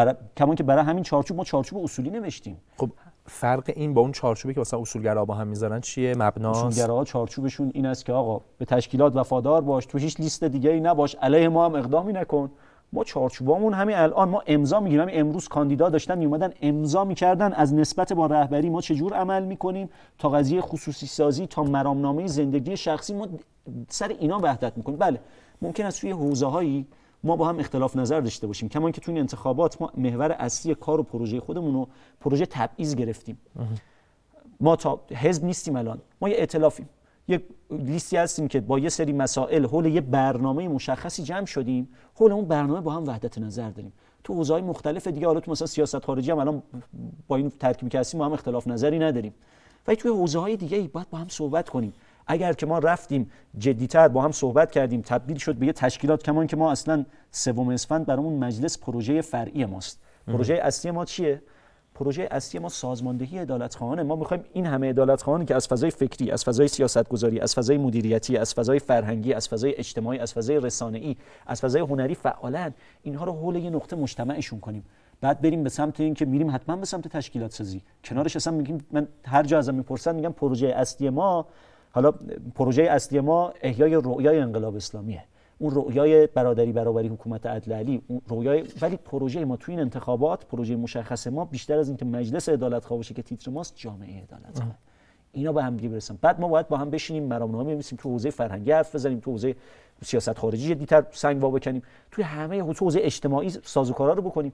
برا... کمان که برای همین چارچوب ما چارچوب اصولی نوشتیم خب فرق این با اون چارچوبی که مثلا اصولگرا با هم میذارن چیه مبنا اصولگرا چارچوبشون این است که آقا به تشکیلات وفادار باش تو هیچ لیست دیگه ای نباش علیه ما هم اقدامی نکن ما چارچوبامون همین الان ما امضا میگیریم امروز کاندیدا داشتن میومدن امضا میکردن از نسبت با رهبری ما چجور عمل میکنیم تا قضیه خصوصی سازی تا مرامنامه زندگی شخصی ما سر اینا وحدت میکنیم بله ممکن است توی حوزه هایی ما با هم اختلاف نظر داشته باشیم کمان که توی انتخابات ما محور اصلی کار و پروژه خودمون رو پروژه تبعیض گرفتیم ما تا حزب نیستیم الان ما یه ائتلافیم یک لیستی هستیم که با یه سری مسائل حول یه برنامه مشخصی جمع شدیم حول اون برنامه با هم وحدت نظر داریم تو حوزه‌های مختلف دیگه حالا تو مثلا سیاست خارجی هم الان با این ترکیبی که هستیم ما هم اختلاف نظری نداریم ولی توی حوزه‌های دیگه باید با هم صحبت کنیم اگر که ما رفتیم جدیتر با هم صحبت کردیم تبدیل شد به یه تشکیلات کمان که ما اصلا سوم اسفند برامون مجلس پروژه فرعی ماست پروژه اصلی ما چیه پروژه اصلی ما سازماندهی خانه ما میخوایم این همه خانه که از فضای فکری از فضای سیاست گذاری، از فضای مدیریتی از فضای فرهنگی از فضای اجتماعی از فضای رسانه‌ای از فضای هنری فعالن اینها رو حول یه نقطه مجتمعشون کنیم بعد بریم به سمت اینکه میریم حتما به سمت تشکیلات سازی کنارش اصلا میگیم من هر جا ازم میپرسن میگم پروژه اصلی ما حالا پروژه اصلی ما احیای رؤیای انقلاب اسلامیه اون رویای برادری برابری حکومت عدل علی اون رویای ولی پروژه ما تو این انتخابات پروژه مشخص ما بیشتر از اینکه مجلس عدالت خواه باشه که تیتر ماست جامعه عدالت اینا به هم دیگه برسن بعد ما باید با هم بشینیم مرامنامه بنویسیم تو حوزه فرهنگی حرف بزنیم تو حوزه سیاست خارجی دیتر سنگ وا بکنیم توی همه حوزه اجتماعی سازوکارا رو بکنیم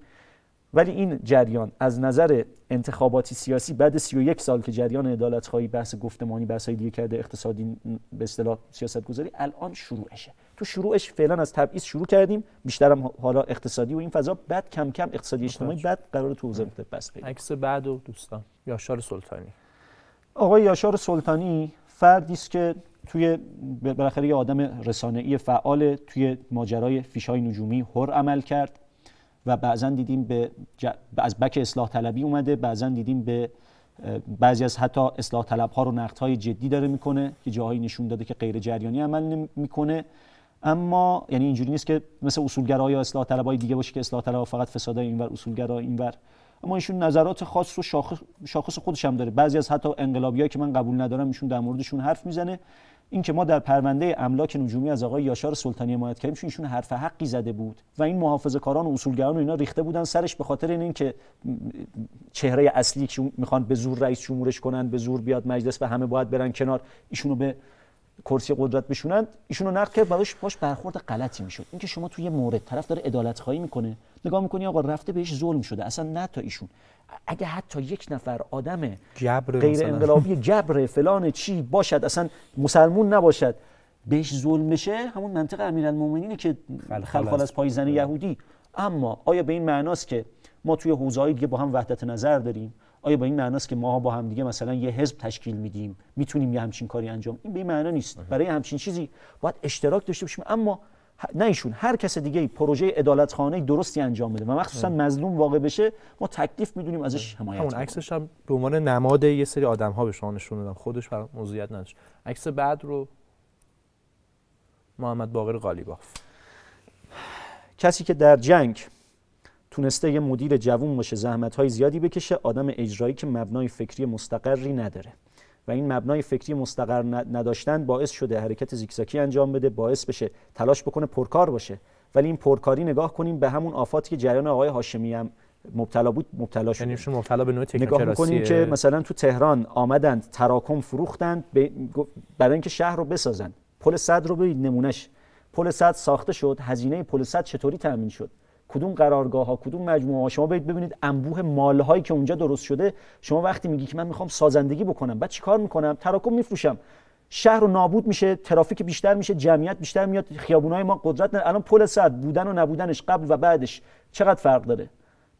ولی این جریان از نظر انتخاباتی سیاسی بعد 31 سال که جریان عدالت خواهی بحث گفتمانی بحث دیگه کرده اقتصادی به اصطلاح سیاست گذاری الان شروعشه تو شروعش فعلا از تبعیض شروع کردیم بیشترم حالا اقتصادی و این فضا بعد کم کم اقتصادی اجتماعی بعد قرار تو حوزه بس عکس بعد و دوستان یاشار سلطانی آقای یاشار سلطانی فردی است که توی بالاخره یه آدم رسانه‌ای فعال توی ماجرای فیش‌های نجومی هر عمل کرد و بعضا دیدیم به از بک اصلاح طلبی اومده بعضا دیدیم به بعضی از حتی اصلاح طلب ها رو نقد های جدی داره میکنه که جاهایی نشون داده که غیر جریانی عمل میکنه اما یعنی اینجوری نیست که مثل اصولگرا یا اصلاح های دیگه باشه که اصلاح طلب فقط فسادای اینور اصولگرا اینور اما ایشون نظرات خاص رو شاخص, شاخص خودش هم داره بعضی از حتی انقلابیایی که من قبول ندارم ایشون در موردشون حرف میزنه اینکه ما در پرونده املاک نجومی از آقای یاشار سلطانی حمایت کردیم چون ایشون حرف حقی زده بود و این محافظه کاران و اصولگران و اینا ریخته بودن سرش به خاطر این که چهره اصلی که میخوان به زور رئیس جمهورش کنن به زور بیاد مجلس و همه باید برن کنار ایشونو به کرسی قدرت بشونن ایشونو نقد کرد براش باش برخورد غلطی میشد اینکه شما توی مورد طرف داره عدالت خواهی میکنه نگاه میکنی آقا رفته بهش ظلم شده اصلا نه تا ایشون اگه حتی یک نفر آدم جبر غیر مثلا. انقلابی جبر فلان چی باشد اصلا مسلمون نباشد بهش ظلم میشه همون منطق امیرالمومنینه که خلخال از زن بله. یهودی اما آیا به این معناست که ما توی حوزه‌ای دیگه با هم وحدت نظر داریم آیا با این معناست که ماها با هم دیگه مثلا یه حزب تشکیل میدیم میتونیم یه همچین کاری انجام این به این معنا نیست برای همچین چیزی باید اشتراک داشته باشیم اما نه ایشون هر کس دیگه پروژه عدالت خانه درستی انجام بده و مخصوصا مظلوم واقع بشه ما تکلیف میدونیم ازش حمایت همون عکسش هم به عنوان نماد یه سری آدم ها به شما نشون دادم خودش برای موضوعیت نداشت عکس بعد رو محمد باقر قالیباف کسی که در جنگ تونسته یه مدیر جوون باشه زحمت های زیادی بکشه آدم اجرایی که مبنای فکری مستقری نداره و این مبنای فکری مستقر نداشتن باعث شده حرکت زیکزاکی انجام بده باعث بشه تلاش بکنه پرکار باشه ولی این پرکاری نگاه کنیم به همون آفاتی که جریان آقای هاشمی هم مبتلا بود مبتلا شد یعنی مبتلا به نوع نگاه میکنیم که مثلا تو تهران آمدند تراکم فروختند برای اینکه شهر رو بسازن پل صد رو ببینید نمونهش پل صد ساخته شد هزینه پل صد چطوری تامین شد کدوم قرارگاه ها کدوم مجموعه ها شما باید ببینید انبوه مال هایی که اونجا درست شده شما وقتی میگی که من میخوام سازندگی بکنم بعد چیکار میکنم تراکم میفروشم شهر رو نابود میشه ترافیک بیشتر میشه جمعیت بیشتر میاد های ما قدرت نه الان پل صد بودن و نبودنش قبل و بعدش چقدر فرق داره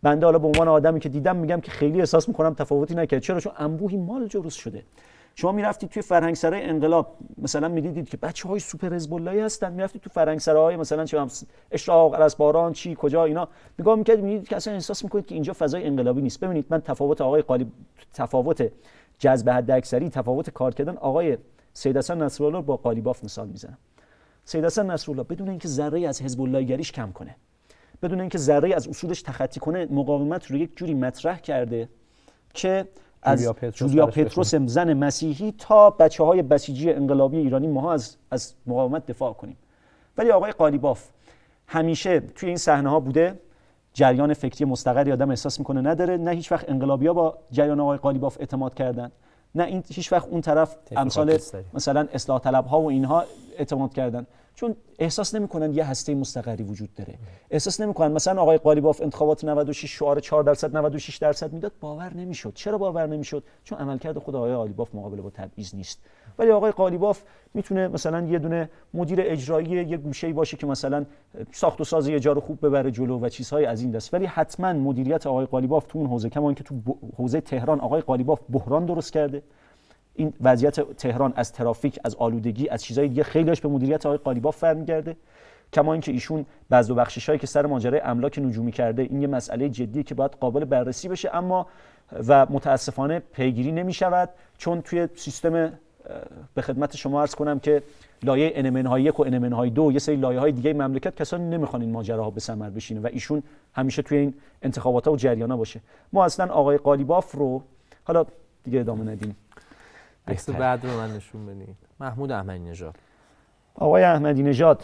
بنده حالا به عنوان آدمی که دیدم میگم که خیلی احساس میکنم تفاوتی نکرد چرا چون انبوهی مال درست شده شما میرفتید توی فرهنگ سرای انقلاب مثلا میدیدید که بچه های سوپر حزب هستن میرفتید تو فرهنگ سرای مثلا چه اشراق از باران چی کجا اینا نگاه میکردید میدیدید که اصلا احساس میکنید که اینجا فضای انقلابی نیست ببینید من تفاوت آقای قالی تفاوت جذب حداکثری تفاوت کار کردن آقای سید حسن نصرالله با قالیباف مثال میزنم سید حسن نصرالله بدون اینکه ذره از حزب گریش کم کنه بدون اینکه ذره از اصولش تخطی کنه مقاومت رو یک جوری مطرح کرده که از جولیا پتروس, زن مسیحی تا بچه های بسیجی انقلابی ایرانی ماها از, از مقاومت دفاع کنیم ولی آقای قالیباف همیشه توی این صحنه ها بوده جریان فکری مستقری آدم احساس میکنه نداره نه هیچ وقت انقلابی ها با جریان آقای قالیباف اعتماد کردن نه این هیچ وقت اون طرف امثال مثلا اصلاح طلب ها و اینها اعتماد کردن چون احساس نمیکنن یه هسته مستقری وجود داره احساس نمیکنن مثلا آقای قالیباف انتخابات 96 شعار 4 درصد 96 درصد میداد باور نمیشد چرا باور نمیشد چون عملکرد خود آقای قالیباف مقابل با تبعیض نیست ولی آقای قالیباف میتونه مثلا یه دونه مدیر اجرایی یه گوشه‌ای باشه که مثلا ساخت و ساز یه جارو خوب ببره جلو و چیزهای از این دست ولی حتما مدیریت آقای قالیباف تو اون حوزه کما که تو حوزه تهران آقای قالیباف بحران درست کرده این وضعیت تهران از ترافیک از آلودگی از چیزای دیگه خیلیش به مدیریت آقای قالیباف برمیگرده کما اینکه ایشون بعض و بخششایی که سر ماجرای املاک نجومی کرده این یه مسئله جدیه که باید قابل بررسی بشه اما و متاسفانه پیگیری نمی شود چون توی سیستم به خدمت شما عرض کنم که لایه انمن های یک و انمن های دو یه سری لایه های دیگه مملکت کسان نمیخوان این ها به سمر بشینه و ایشون همیشه توی این انتخابات ها و جریان باشه ما اصلا آقای قالیباف رو حالا دیگه ادامه ندیم عکس بعد رو من نشون محمود احمدی نژاد آقای احمدی نژاد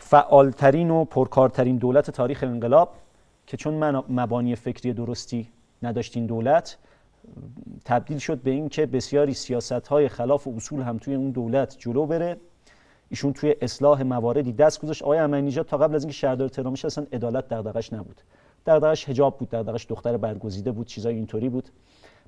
فعالترین و پرکارترین دولت تاریخ انقلاب که چون من مبانی فکری درستی نداشتین دولت تبدیل شد به اینکه بسیاری سیاست های خلاف و اصول هم توی اون دولت جلو بره ایشون توی اصلاح مواردی دست گذاشت آقای احمدی تا قبل از اینکه شهردار تهران بشه اصلا عدالت دغدغش نبود دغدغش حجاب بود دغدغش دختر برگزیده بود چیزای اینطوری بود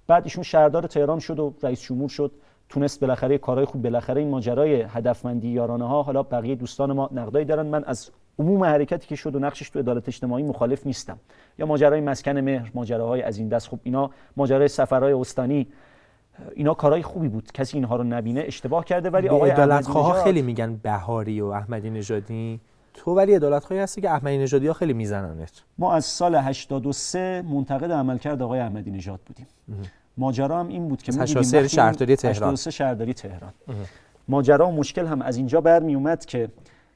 بعد ایشون شهردار تهران شد و رئیس جمهور شد تونست بالاخره کارهای خوب بالاخره این ماجرای هدفمندی یارانه ها حالا بقیه دوستان ما نقدایی دارن من از عموم حرکتی که شد و نقشش تو عدالت اجتماعی مخالف نیستم یا ماجرای مسکن مهر ماجراهای از این دست خب اینا ماجرای سفرهای استانی اینا کارای خوبی بود کسی اینها رو نبینه اشتباه کرده ولی آقای عدالت خیلی میگن بهاری و احمدی نژادی تو ولی عدالت خواهی هستی که احمدی نژادی ها خیلی میزننت ما از سال 83 منتقد عملکرد آقای احمدی نژاد بودیم ماجرا هم این بود که 83 شهرداری تهران 83 شهرداری تهران ماجرا و مشکل هم از اینجا برمی اومد که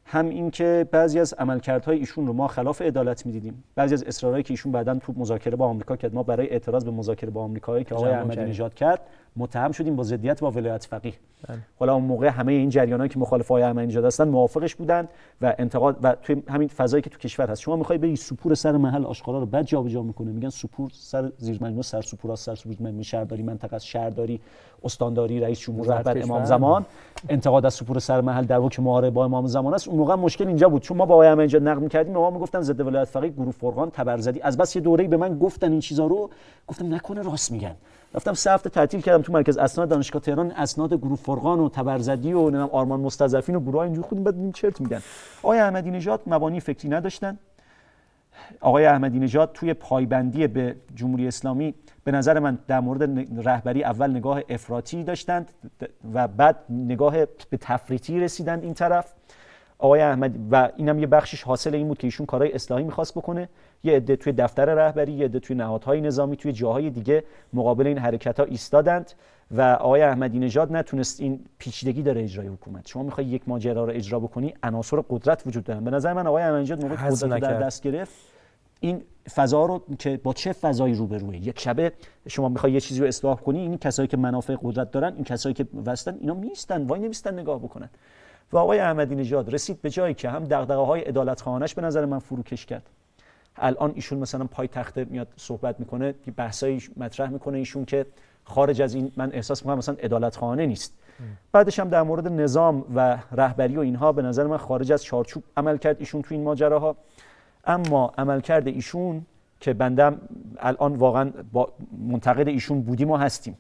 هم اینکه بعضی از عملکردهای ایشون رو ما خلاف عدالت میدیدیم بعضی از اصرارهایی که ایشون بعدا تو مذاکره با آمریکا کرد ما برای اعتراض به مذاکره با آمریکایی که آقای احمدی نژاد کرد متهم شدیم با ضدیت با ولایت فقیه بله. حالا اون موقع همه این جریانایی که مخالف آیه اینجا هستن موافقش بودن و انتقاد و توی همین فضایی که تو کشور هست شما میخوای بری سوپور سر محل آشغالا رو بعد جابجا میکنه میگن سوپور سر زیر مجموعه سر سوپور سر سوپور مجموعه شهرداری منطقه از شهرداری استانداری رئیس جمهور رهبر امام زمان انتقاد از سوپور سر محل در که معاره با امام زمان است اون موقع مشکل اینجا بود چون ما با اینجا نقد میکردیم ما میگفتن ضد ولایت فقیه گروه فرقان تبرزدی از بس یه دوره‌ای به من گفتن این چیزا رو گفتم نکنه راست میگن رفتم سه هفته تعطیل کردم تو مرکز اسناد دانشگاه تهران اسناد گروه فرقان و تبرزدی و نمیدونم آرمان مستضعفین و گروه اینجور خود بعد چرت میگن آقای احمدی نژاد مبانی فکری نداشتن آقای احمدی نژاد توی پایبندی به جمهوری اسلامی به نظر من در مورد رهبری اول نگاه افراطی داشتند و بعد نگاه به تفریتی رسیدند این طرف آقای احمد و اینم یه بخشش حاصل این بود که ایشون کارهای اصلاحی میخواست بکنه یه عده توی دفتر رهبری یه عده توی نهادهای نظامی توی جاهای دیگه مقابل این حرکت ها ایستادند و آقای احمدی نژاد نتونست این پیچیدگی داره اجرای حکومت شما میخوای یک ماجرا رو اجرا بکنی عناصر قدرت وجود دارن به نظر من آقای احمدی نژاد موقع قدرت در دست گرفت این فضا رو که با چه فضایی روبرویه یک شبه شما میخوای یه چیزی رو اصلاح کنی این کسایی که منافع قدرت دارن این کسایی که وستن اینا میستن وای نمیستن نگاه بکنن و آقای احمدی نژاد رسید به جایی که هم دغدغه های عدالت به نظر من فروکش کرد الان ایشون مثلا پای تخته میاد صحبت میکنه بحثایی مطرح میکنه ایشون که خارج از این من احساس میکنم مثلا عدالت نیست بعدش هم در مورد نظام و رهبری و اینها به نظر من خارج از چارچوب عمل کرد ایشون تو این ماجراها اما عملکرد ایشون که بنده الان واقعا با منتقد ایشون بودیم و هستیم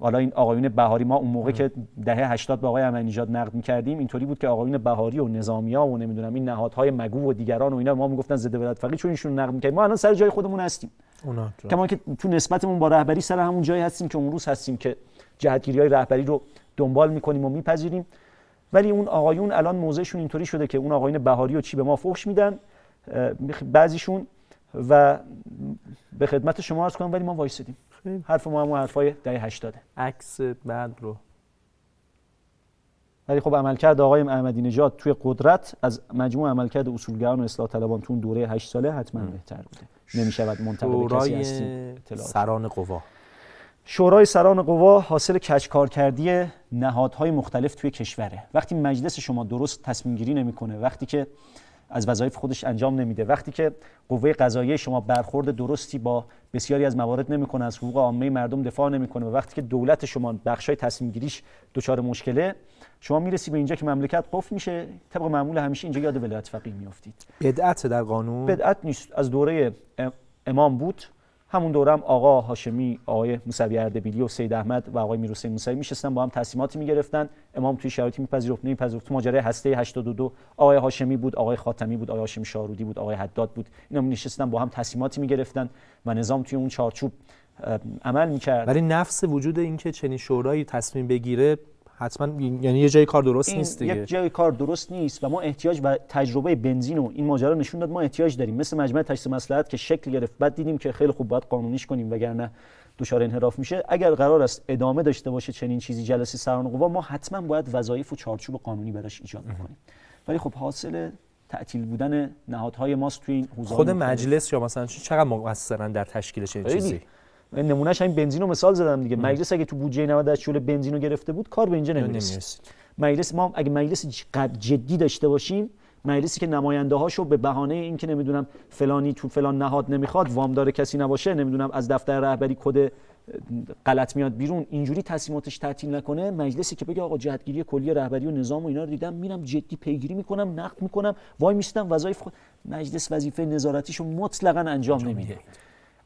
حالا این آقایون بهاری ما اون موقع که دهه 80 به آقای نژاد نقد می‌کردیم اینطوری بود که آقایون بهاری و نظامیا و نمیدونم این نهادهای مگو و دیگران و اینا ما میگفتن زده ولایت فقیه چون ایشون نقد می‌کردیم ما الان سر جای خودمون هستیم اونا کما که تو نسبتمون با رهبری سر همون جایی هستیم که اون روز هستیم که های رهبری رو دنبال می‌کنیم و می‌پذیریم ولی اون آقایون الان موضعشون اینطوری شده که اون آقایون بهاری و چی به ما فحش میدن بعضیشون و به خدمت شما ارز کنم ولی ما وایسیدیم حرف ما هم حرفای دهه داده عکس بعد رو ولی خب عملکرد آقای احمدی نژاد توی قدرت از مجموع عملکرد اصولگران و اصلاح طلبان تو دوره 8 ساله حتما بهتر بوده نمیشود منتقد کسی هستیم سران قوا شورای سران قوا حاصل کچکار کردی نهادهای مختلف توی کشوره وقتی مجلس شما درست تصمیم گیری نمیکنه وقتی که از وظایف خودش انجام نمیده وقتی که قوه قضاییه شما برخورد درستی با بسیاری از موارد نمیکنه از حقوق عامه مردم دفاع نمیکنه و وقتی که دولت شما بخشای تصمیم گیریش دچار مشکله شما میرسی به اینجا که مملکت قفل میشه طبق معمول همیشه اینجا یاد ولایت فقیه میافتید بدعت در قانون بدعت نیست از دوره امام بود همون دوره هم آقا هاشمی آقای موسوی اردبیلی و سید احمد و آقای میرحسین موسوی میشستن با هم تصمیماتی میگرفتن امام توی شرایطی میپذیرفت نمیپذیرفت ماجرای هسته 82 آقای هاشمی بود آقای خاتمی بود آقای هاشمی شارودی بود آقای حداد بود اینا میشستن با هم تصمیماتی میگرفتن و نظام توی اون چارچوب عمل میکرد ولی نفس وجود اینکه چنین شورایی تصمیم بگیره حتما یعنی یه جای کار درست نیست دیگه یه جای کار درست نیست و ما احتیاج و تجربه بنزین و این ماجرا نشون داد ما احتیاج داریم مثل مجمع تشخیص مصلحت که شکل گرفت بعد دیدیم که خیلی خوب باید قانونیش کنیم وگرنه دچار انحراف میشه اگر قرار است ادامه داشته باشه چنین چیزی جلسه سران قوا ما حتما باید وظایف و چارچوب قانونی براش ایجاد کنیم ولی خب حاصل تعطیل بودن نهادهای ماست خود مجلس یا مثلا چقدر مقصرن در تشکیل چنین چیزی نمونهش همین بنزین رو مثال زدم دیگه مجلس اگه تو بودجه 90 درصد بنزین رو گرفته بود کار به اینجا نمی‌رسید مجلس ما اگه مجلس جدی داشته باشیم مجلسی که نماینده هاشو به بهانه اینکه نمیدونم فلانی تو فلان نهاد نمیخواد وامدار کسی نباشه نمیدونم از دفتر رهبری کد غلط میاد بیرون اینجوری تصمیماتش تعطیل نکنه مجلسی که بگه آقا جهتگیری کلی رهبری و نظام و اینا رو دیدم میرم جدی پیگیری میکنم نقد میکنم وای میستم وظایف خود مجلس وظیفه نظارتیشو مطلقا انجام نمیده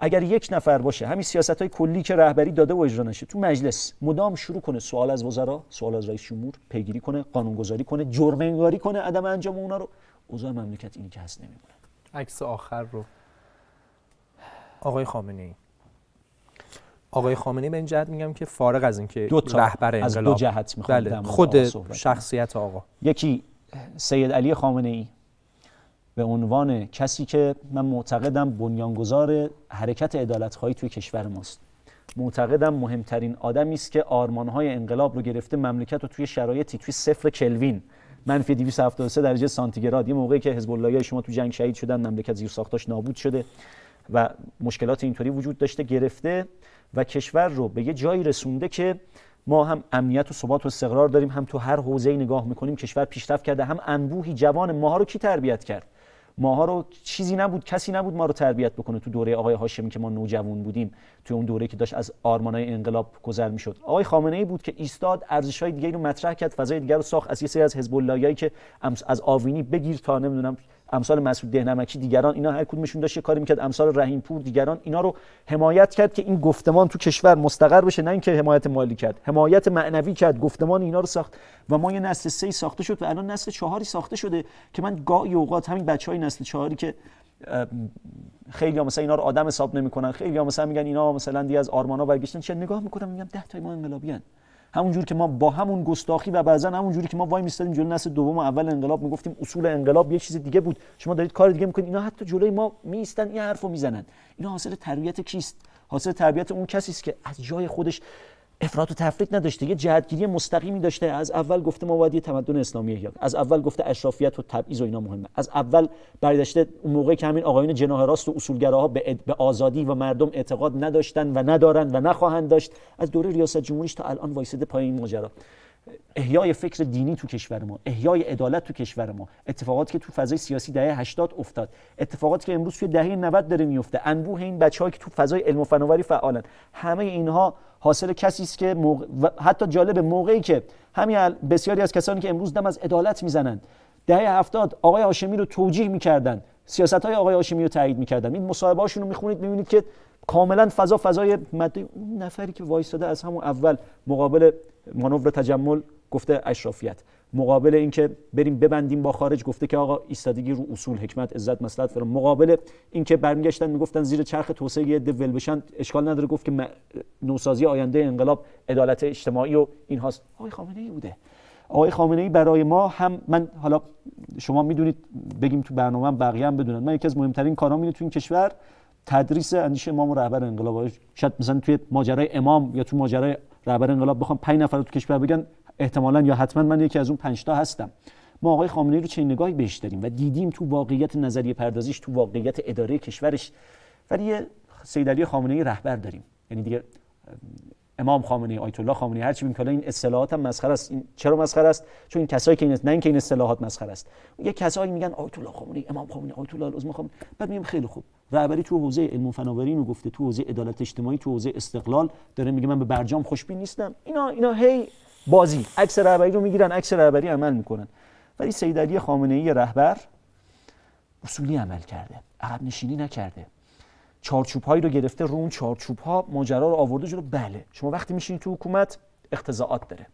اگر یک نفر باشه همین سیاست های کلی که رهبری داده و اجرا نشه تو مجلس مدام شروع کنه سوال از وزرا سوال از رئیس جمهور پیگیری کنه قانونگذاری کنه جرم انگاری کنه عدم انجام اونا رو اوضاع مملکت اینی که هست نمیمونه عکس آخر رو آقای خامنه ای آقای خامنه به این جهت میگم که فارغ از اینکه رهبر انقلاب از دو جهت بله خود شخصیت آقا یکی سید علی خامنه ای به عنوان کسی که من معتقدم بنیانگذار حرکت عدالتخواهی توی کشور ماست معتقدم مهمترین آدمی است که آرمانهای انقلاب رو گرفته مملکت رو توی شرایطی توی صفر کلوین منفی 273 درجه سانتیگراد یه موقعی که حزب شما تو جنگ شهید شدن مملکت زیر ساختش نابود شده و مشکلات اینطوری وجود داشته گرفته و کشور رو به یه جایی رسونده که ما هم امنیت و ثبات و استقرار داریم هم تو هر حوزه‌ای نگاه میکنیم کشور پیشرفت کرده هم انبوهی جوان ماها رو کی تربیت کرد ماها رو چیزی نبود کسی نبود ما رو تربیت بکنه تو دوره آقای هاشمی که ما نوجوان بودیم توی اون دوره که داشت از آرمانای انقلاب گذر میشد آقای خامنه ای بود که ایستاد های دیگه رو مطرح کرد فضای دیگر رو ساخت از یه سری از حزب که از آوینی بگیر تا نمیدونم امثال مسعود دهنمکی دیگران اینا هر کدومشون داشت یه کاری میکرد امثال رحیم پور دیگران اینا رو حمایت کرد که این گفتمان تو کشور مستقر بشه نه اینکه حمایت مالی کرد حمایت معنوی کرد گفتمان اینا رو ساخت و ما یه نسل سه ساخته شد و الان نسل چهاری ساخته شده که من گاهی اوقات همین بچهای نسل چهاری که خیلی ها مثلا اینا رو آدم حساب نمیکنن خیلی ها مثلا میگن اینا مثلا دی از آرمانا برگشتن چه نگاه میکنم میگم 10 تا ما انقلابیان همونجور که ما با همون گستاخی و بعضا همونجوری که ما وای میستادیم جلو نسل دوم و اول انقلاب میگفتیم اصول انقلاب یه چیز دیگه بود شما دارید کار دیگه میکنید اینا حتی جلوی ما میستن این حرفو میزنن اینا حاصل تربیت کیست حاصل تربیت اون کسی است که از جای خودش افراط و تفریط نداشته یه جهتگیری مستقیمی داشته از اول گفته ما باید تمدن اسلامی احیا از اول گفته اشرافیت و تبعیض و اینا مهمه از اول برداشته اون موقع که همین آقایون جناه راست و اصولگراها به, به آزادی و مردم اعتقاد نداشتن و ندارن و نخواهند داشت از دوره ریاست جمهوریش تا الان وایسده پای این ماجرا احیای فکر دینی تو کشور ما احیای عدالت تو کشور ما اتفاقاتی که تو فضای سیاسی دهه 80 افتاد اتفاقاتی که امروز توی دهه 90 داره میفته انبوه این بچه‌ها که تو فضای علم و فناوری فعالن همه اینها حاصل کسی است که حتی جالب موقعی که همین بسیاری از کسانی که امروز دم از عدالت میزنند دهه هفتاد آقای هاشمی رو توجیه میکردن سیاست های آقای هاشمی رو تایید میکردن این مصاحبه هاشون رو میخونید میبینید که کاملا فضا فضای مده اون نفری که وایستاده از همون اول مقابل مانور تجمل گفته اشرافیت مقابل اینکه بریم ببندیم با خارج گفته که آقا ایستادگی رو اصول حکمت عزت مصلحت فر مقابل اینکه برمیگشتن میگفتن زیر چرخ توسعه یه دول بشن اشکال نداره گفت که نوسازی آینده انقلاب عدالت اجتماعی و این هاست آقای خامنه ای بوده آقای خامنه ای برای ما هم من حالا شما میدونید بگیم تو برنامه هم بقیه هم بدونن من یکی از مهمترین کارام اینه تو این کشور تدریس اندیشه امام و رهبر انقلاب شاید مثلا توی ماجرای امام یا تو ماجرای رهبر انقلاب بخوام 5 نفر تو کشور بگن احتمالا یا حتما من یکی از اون پنج تا هستم ما آقای ای رو چه نگاهی بهش داریم و دیدیم تو واقعیت نظریه پردازیش تو واقعیت اداره کشورش ولی یه سید علی ای رهبر داریم یعنی دیگه امام ای آیت الله خامنه هر چی میگن این اصطلاحات هم مسخره است این چرا مسخره است چون این کسایی که این نه اینکه این اصطلاحات مسخره است یه کسایی میگن آیت الله ای امام ای آیت الله العظم خامنه بعد میگم خیلی خوب رهبری تو حوزه علم و فناوری رو گفته تو حوزه عدالت اجتماعی تو حوزه استقلال داره میگه من به برجام خوشبین نیستم اینا اینا هی بازی عکس رهبری رو میگیرن عکس رهبری عمل میکنن ولی سید علی خامنه ای رهبر اصولی عمل کرده عقب نشینی نکرده چارچوب رو گرفته رو اون چارچوب ها ماجرا رو آورده جلو بله شما وقتی میشینی تو حکومت اختزاعات داره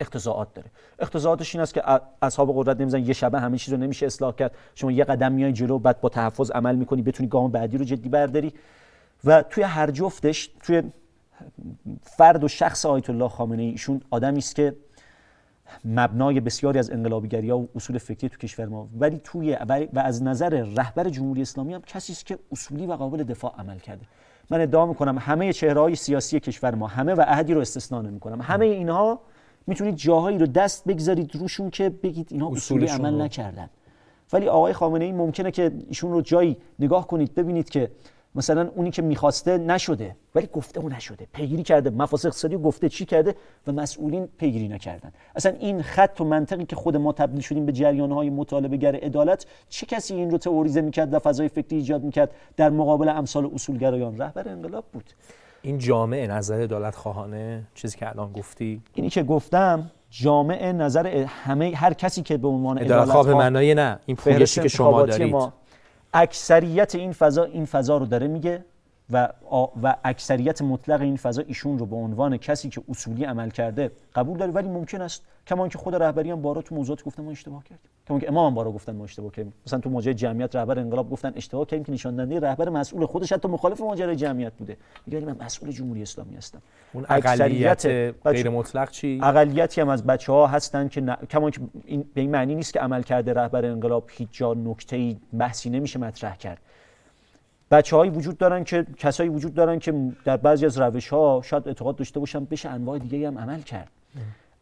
اختزاعات داره اختزاعاتش این است که اصحاب قدرت نمیزن یه شبه همه چیز رو نمیشه اصلاح کرد شما یه قدم میای جلو بعد با تحفظ عمل میکنی بتونی گام بعدی رو جدی برداری و توی هر جفتش توی فرد و شخص آیت الله خامنه ایشون آدمی است که مبنای بسیاری از انقلابیگری ها و اصول فکری تو کشور ما ولی توی و از نظر رهبر جمهوری اسلامی هم کسی است که اصولی و قابل دفاع عمل کرده من ادعا میکنم همه چهره های سیاسی کشور ما همه و احدی رو استثنا نمیکنم همه اینها میتونید جاهایی رو دست بگذارید روشون که بگید اینها اصولی عمل نکردن ولی آقای خامنه ای ممکنه که ایشون رو جایی نگاه کنید ببینید که مثلا اونی که میخواسته نشده ولی گفته او نشده پیگیری کرده مفاسق اقتصادی گفته چی کرده و مسئولین پیگیری نکردن اصلا این خط و منطقی که خود ما تبدیل شدیم به جریانهای مطالبه گر عدالت چه کسی این رو تئوریزه میکرد و فضای فکری ایجاد میکرد در مقابل امثال اصولگرایان رهبر انقلاب بود این جامعه نظر عدالت خواهانه چیزی که الان گفتی اینی که گفتم جامعه نظر همه هر کسی که به عنوان عدالت خواه به معنای نه این پویشی که شما دارید اکثریت این فضا این فضا رو داره میگه و, و اکثریت مطلق این فضا ایشون رو به عنوان کسی که اصولی عمل کرده قبول داره ولی ممکن است کما که خود رهبری هم بارا تو موضوعات گفتن ما اشتباه کردیم کما که امام هم بارا گفتن ما اشتباه کردیم مثلا تو ماجرای جمعیت رهبر انقلاب گفتن اشتباه کردیم که نشان رهبر مسئول خودش حتی مخالف ماجرای جمعیت بوده میگه من مسئول جمهوری اسلامی هستم اون اقلیت غیر مطلق چی اقلیتی هم از بچه ها هستن که که این به این معنی نیست که عمل کرده رهبر انقلاب هیچ جا نکته بحثی نمیشه مطرح کرد بچه هایی وجود دارن که کسایی وجود دارن که در بعضی از روش ها شاید اعتقاد داشته باشن بشه انواع دیگه هم عمل کرد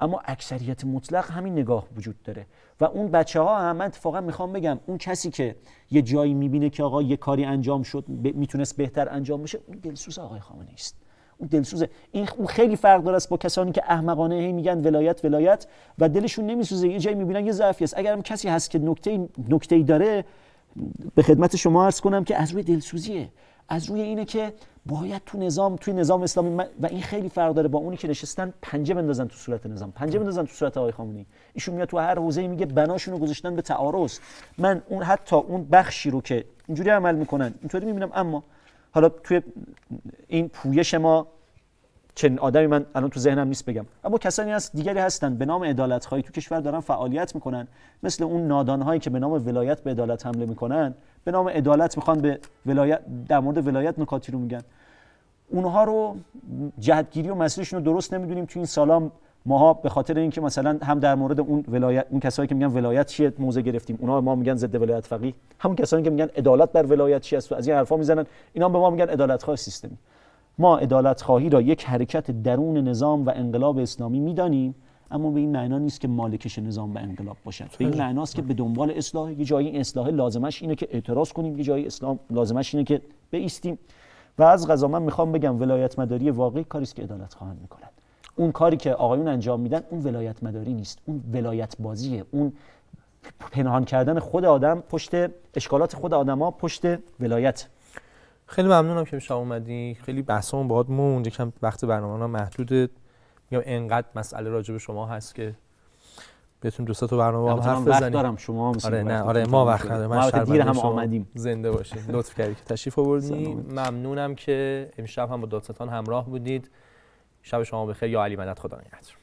اما اکثریت مطلق همین نگاه وجود داره و اون بچه ها هم من اتفاقا میخوام بگم اون کسی که یه جایی میبینه که آقا یه کاری انجام شد میتونست بهتر انجام بشه اون دلسوز آقای خامنه است اون دلسوزه این خیلی فرق داره با کسانی که احمقانه هی میگن ولایت ولایت و دلشون نمیسوزه یه جایی میبینن یه ضعفی است اگرم کسی هست که نکته نکته داره به خدمت شما عرض کنم که از روی دلسوزیه از روی اینه که باید تو نظام توی نظام اسلامی و این خیلی فرق داره با اونی که نشستن پنجه بندازن تو صورت نظام پنجه خب. بندازن تو صورت آقای خامنه‌ای ایشون میاد تو هر ای میگه بناشونو گذاشتن به تعارض من اون حتی اون بخشی رو که اینجوری عمل میکنن اینطوری میبینم اما حالا توی این پویش ما چنین آدمی من الان تو ذهنم نیست بگم اما کسانی هست دیگری هستن به نام عدالت تو کشور دارن فعالیت میکنن مثل اون نادان هایی که به نام ولایت به عدالت حمله میکنن به نام عدالت میخوان به ولایت در مورد ولایت نکاتی رو میگن اونها رو جهتگیری و مسیرشون رو درست نمیدونیم تو این سالام ماها به خاطر اینکه مثلا هم در مورد اون ولایت اون کسایی که میگن ولایت چیه موزه گرفتیم اونها ما میگن ضد ولایت فقی. همون کسایی که میگن عدالت بر ولایت چی است از این حرفا میزنن اینا به ما میگن عدالت خواه سیستمی ما ادالت خواهی را یک حرکت درون نظام و انقلاب اسلامی میدانیم اما به این معنا نیست که مالکش نظام و انقلاب باشد به این معناست که به دنبال اصلاح یه جایی اصلاح لازمش اینه که اعتراض کنیم یه جایی اسلام لازمش اینه که بیستیم و از غذا من میخوام بگم ولایت مداری واقعی کاری است که عدالت خواهان میکنن اون کاری که آقایون انجام میدن اون ولایت مداری نیست اون ولایت بازیه اون پنهان کردن خود آدم پشت اشکالات خود آدما پشت ولایت خیلی ممنونم که شما اومدی خیلی بحثمون باهات موند یکم وقت برنامه محدوده میگم انقدر مسئله راجع به شما هست که بهتون دو تو برنامه هم حرف بزنیم دارم شما هم آره نه آره ما وقت نداریم ما دیر هم آمدیم زنده باشید. [LAUGHS] لطف کردی که تشریف آوردی ممنونم که امشب هم با دادستان همراه بودید شب شما بخیر یا علی مدد خدا نگهدار